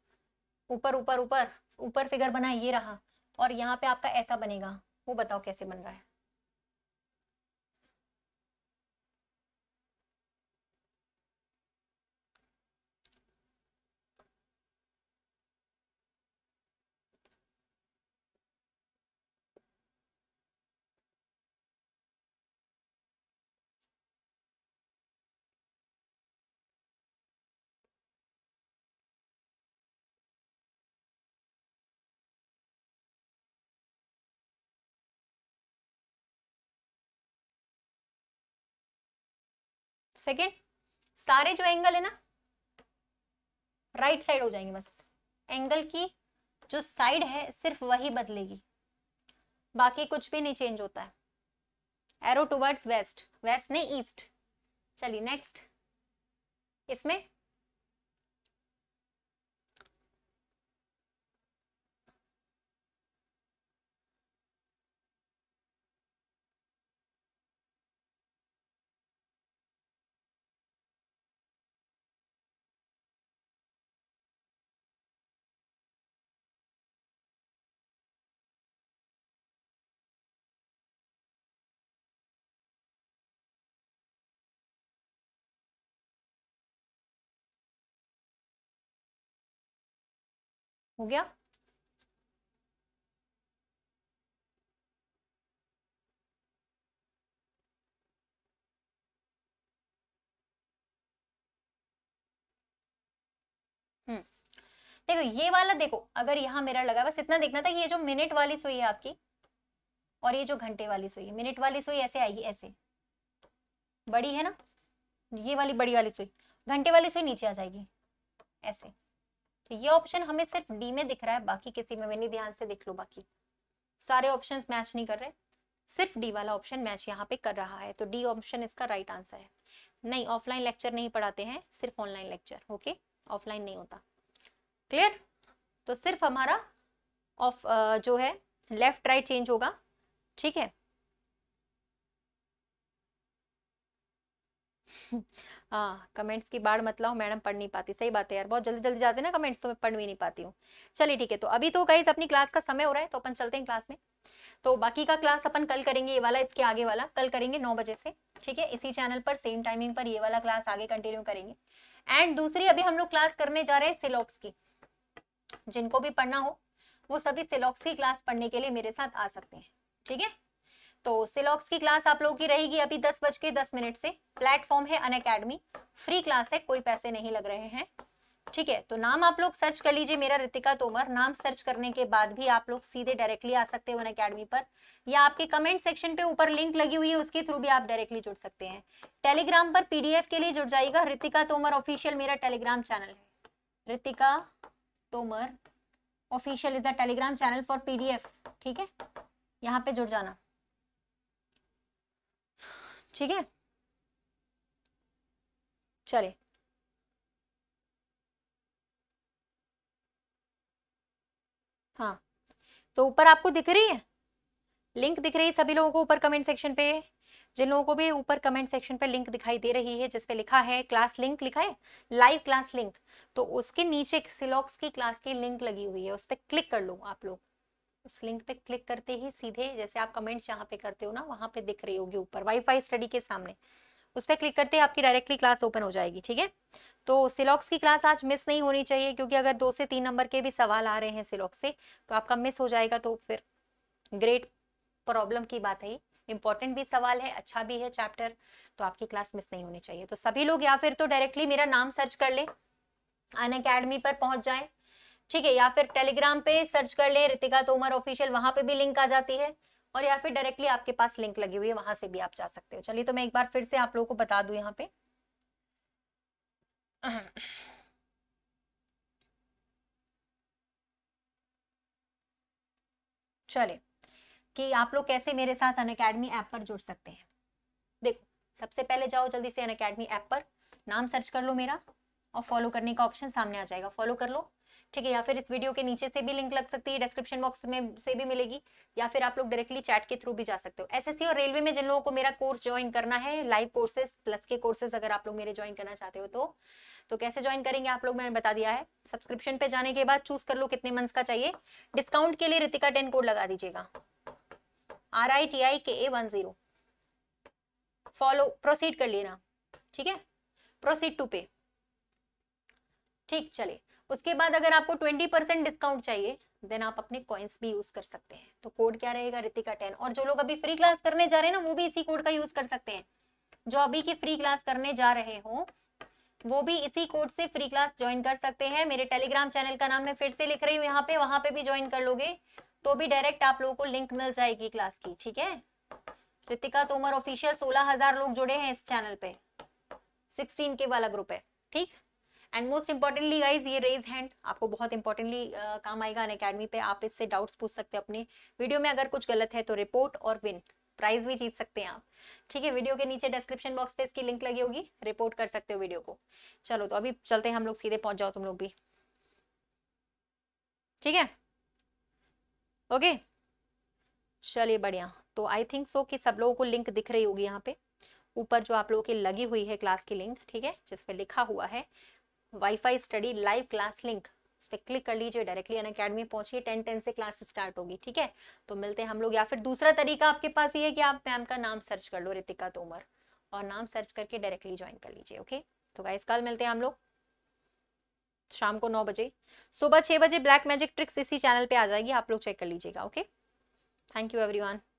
ऊपर ऊपर ऊपर ऊपर फिगर बना ये रहा और यहाँ पे आपका ऐसा बनेगा वो बताओ कैसे बन रहा है सेकेंड सारे जो एंगल है ना राइट साइड हो जाएंगे बस एंगल की जो साइड है सिर्फ वही बदलेगी बाकी कुछ भी नहीं चेंज होता है एरो टूवर्ड्स वेस्ट वेस्ट नहीं ईस्ट चलिए नेक्स्ट इसमें हो गया हम्म। देखो ये वाला देखो अगर यहाँ मेरा लगा बस इतना देखना था कि ये जो मिनट वाली सुई है आपकी और ये जो घंटे वाली सुई है मिनट वाली सुई ऐसे आएगी ऐसे बड़ी है ना ये वाली बड़ी वाली सुई घंटे वाली सुई नीचे आ जाएगी ऐसे तो ये ऑप्शन हमें सिर्फ डी में दिख रहा है बाकी किसी में भी नहीं ध्यान से देख लो बाकी सारे ऑप्शन मैच नहीं कर रहे सिर्फ डी वाला ऑप्शन मैच यहाँ पे कर रहा है तो डी ऑप्शन इसका राइट right आंसर है नहीं ऑफलाइन लेक्चर नहीं पढ़ाते हैं सिर्फ ऑनलाइन लेक्चर ओके ऑफलाइन नहीं होता क्लियर तो सिर्फ हमारा ऑफ जो है लेफ्ट राइट चेंज होगा ठीक है हाँ कमेंट्स की बाढ़ मतलब मैडम पढ़ नहीं पाती सही बात है यार बहुत जल्दी जल्दी जाते हैं ना कमेंट्स तो मैं पढ़ भी नहीं पाती हूँ चलिए ठीक है तो अभी तो कहीं अपनी क्लास का समय हो रहा है तो अपन चलते हैं क्लास में तो बाकी का क्लास अपन कल करेंगे ये वाला इसके आगे वाला कल करेंगे नौ बजे से ठीक है इसी चैनल पर सेम टाइमिंग पर ये वाला क्लास आगे कंटिन्यू करेंगे एंड दूसरी अभी हम लोग क्लास करने जा रहे हैं सिलॉक्स की जिनको भी पढ़ना हो वो सभी सिलॉक्स की क्लास पढ़ने के लिए मेरे साथ आ सकते हैं ठीक है तो सिलॉक्स की क्लास आप लोगों की रहेगी अभी दस बज के दस मिनट से प्लेटफॉर्म है अन अकेडमी फ्री क्लास है कोई पैसे नहीं लग रहे हैं ठीक है तो नाम आप लोग सर्च कर लीजिए मेरा रितिका तोमर नाम सर्च करने के बाद भी आप लोग सीधे डायरेक्टली आ सकते हो अकेडमी पर या आपके कमेंट सेक्शन पे ऊपर लिंक लगी हुई है उसके थ्रू भी आप डायरेक्टली जुड़ सकते हैं टेलीग्राम पर पीडीएफ के लिए जुड़ जाएगा रितिका तोमर ऑफिशियल मेरा टेलीग्राम चैनल है Ritika Tomar official is the Telegram channel for PDF ठीक है यहाँ पे जुड़ जाना ठीक है चले हाँ तो ऊपर आपको दिख रही है लिंक दिख रही है सभी लोगों को ऊपर कमेंट सेक्शन पे जिन लोगों को भी ऊपर कमेंट सेक्शन पे लिंक दिखाई दे रही है जिसपे लिखा है क्लास लिंक लिखा है लाइव क्लास लिंक तो उसके नीचे सिलॉक्स की क्लास की लिंक लगी हुई है उस पर क्लिक कर लो आप लोग उस लिंक पे क्लिक करते ही सीधे जैसे आप कमेंट्स जहाँ पे करते हो ना वहाँ पे दिख रही होगी ऊपर वाईफाई स्टडी के सामने उस पर क्लिक करते ही आपकी डायरेक्टली क्लास ओपन हो जाएगी ठीक है तो सिलॉक्स की क्लास आज मिस नहीं होनी चाहिए क्योंकि अगर दो से तीन नंबर के भी सवाल आ रहे हैं सिलॉक्स से तो आपका मिस हो जाएगा तो फिर ग्रेट प्रॉब्लम की बात है इंपॉर्टेंट भी सवाल है अच्छा भी है चैप्टर तो आपकी क्लास मिस नहीं होनी चाहिए तो सभी लोग या फिर तो डायरेक्टली मेरा नाम सर्च कर ले अन अकेडमी पर पहुंच जाए ठीक है या फिर टेलीग्राम पे सर्च कर ले रितिका तोमर ऑफिशियल वहां पे भी लिंक आ जाती है और या फिर डायरेक्टली आपके पास लिंक लगी हुई है वहां से भी आप जा सकते हो चलिए तो मैं एक बार फिर से आप लोगों को बता दू यहाँ पे चले कि आप लोग कैसे मेरे साथ अन अकेडमी ऐप पर जुड़ सकते हैं देखो सबसे पहले जाओ जल्दी से अन अकेडमी ऐप पर नाम सर्च कर लो मेरा और फॉलो करने का ऑप्शन सामने आ जाएगा फॉलो कर लो ठीक है या फिर इस वीडियो के नीचे से भी लिंक लग सकती है डिस्क्रिप्शन बॉक्स में से भी मिलेगी या फिर आप लोग डायरेक्टली चैट के थ्रू भी जा सकते हो एसएससी और रेलवे में जिन लोगों को मेरा कोर्स ज्वाइन करना है लाइव कोर्सेस प्लस के कोर्सेज अगर आप लोग मेरे ज्वाइन करना चाहते हो तो तो कैसे ज्वाइन करेंगे आप लोग मैंने बता दिया है सब्सक्रिप्शन पे जाने के बाद चूज कर लो कितने मंथ का चाहिए डिस्काउंट के लिए रितिका टेन कोड लगा दीजिएगा are I T I K A one zero follow proceed कर लेना ठीक है प्रोसीड टू पे ठीक चले उसके बाद अगर आपको ट्वेंटी परसेंट डिस्काउंट चाहिए देन आप अपने कॉइन्स भी यूज कर सकते हैं तो कोड क्या रहेगा रितिका टेन और जो लोग अभी फ्री क्लास करने जा रहे हैं ना वो भी इसी कोड का यूज कर सकते हैं जो अभी की फ्री क्लास करने जा रहे हो वो भी इसी कोड से फ्री क्लास ज्वाइन कर सकते हैं मेरे टेलीग्राम चैनल का नाम मैं फिर से लिख रही हूँ यहाँ पे वहां पे भी ज्वाइन कर लोगे तो भी डायरेक्ट आप लोगों को लिंक मिल जाएगी क्लास की ठीक है रितिका तोमर ऑफिशियल सोलह हजार लोग जुड़े हैं इस चैनल पे सिक्सटीन के वाला ग्रुप है ठीक एंड मोस्ट इंपॉर्टेंटली गाइज ये रेज हैंड आपको बहुत इंपॉर्टेंटली uh, काम आएगा अन अकेडमी पे आप इससे डाउट्स पूछ सकते हो अपने वीडियो में अगर कुछ गलत है तो रिपोर्ट और विन प्राइज भी जीत सकते हैं आप ठीक है वीडियो के नीचे डिस्क्रिप्शन बॉक्स पे इसकी लिंक लगी होगी रिपोर्ट कर सकते हो वीडियो को चलो तो अभी चलते हैं हम लोग सीधे पहुंच जाओ तुम लोग भी ठीक है ओके चलिए बढ़िया तो आई थिंक सो कि सब लोगों को लिंक दिख रही होगी यहाँ पे ऊपर जो आप लोगों की लगी हुई है क्लास की लिंक ठीक है जिसपे लिखा हुआ है WiFi Study live class link उस पर क्लिक कर लीजिए डायरेक्टली अन अकेडमी पहुंचिए टेन टेन से क्लास स्टार्ट होगी ठीक है तो मिलते हैं हम लोग या फिर दूसरा तरीका आपके पास ये है कि आप मैम का नाम सर्च कर लो रितिका तोमर और नाम सर्च करके डायरेक्टली ज्वाइन कर लीजिए ओके तो गाइस कल मिलते हैं हम लोग शाम को नौ बजे सुबह छह बजे ब्लैक मैजिक ट्रिक्स इसी चैनल पे आ जाएगी आप लोग चेक कर लीजिएगा ओके थैंक यू एवरीवन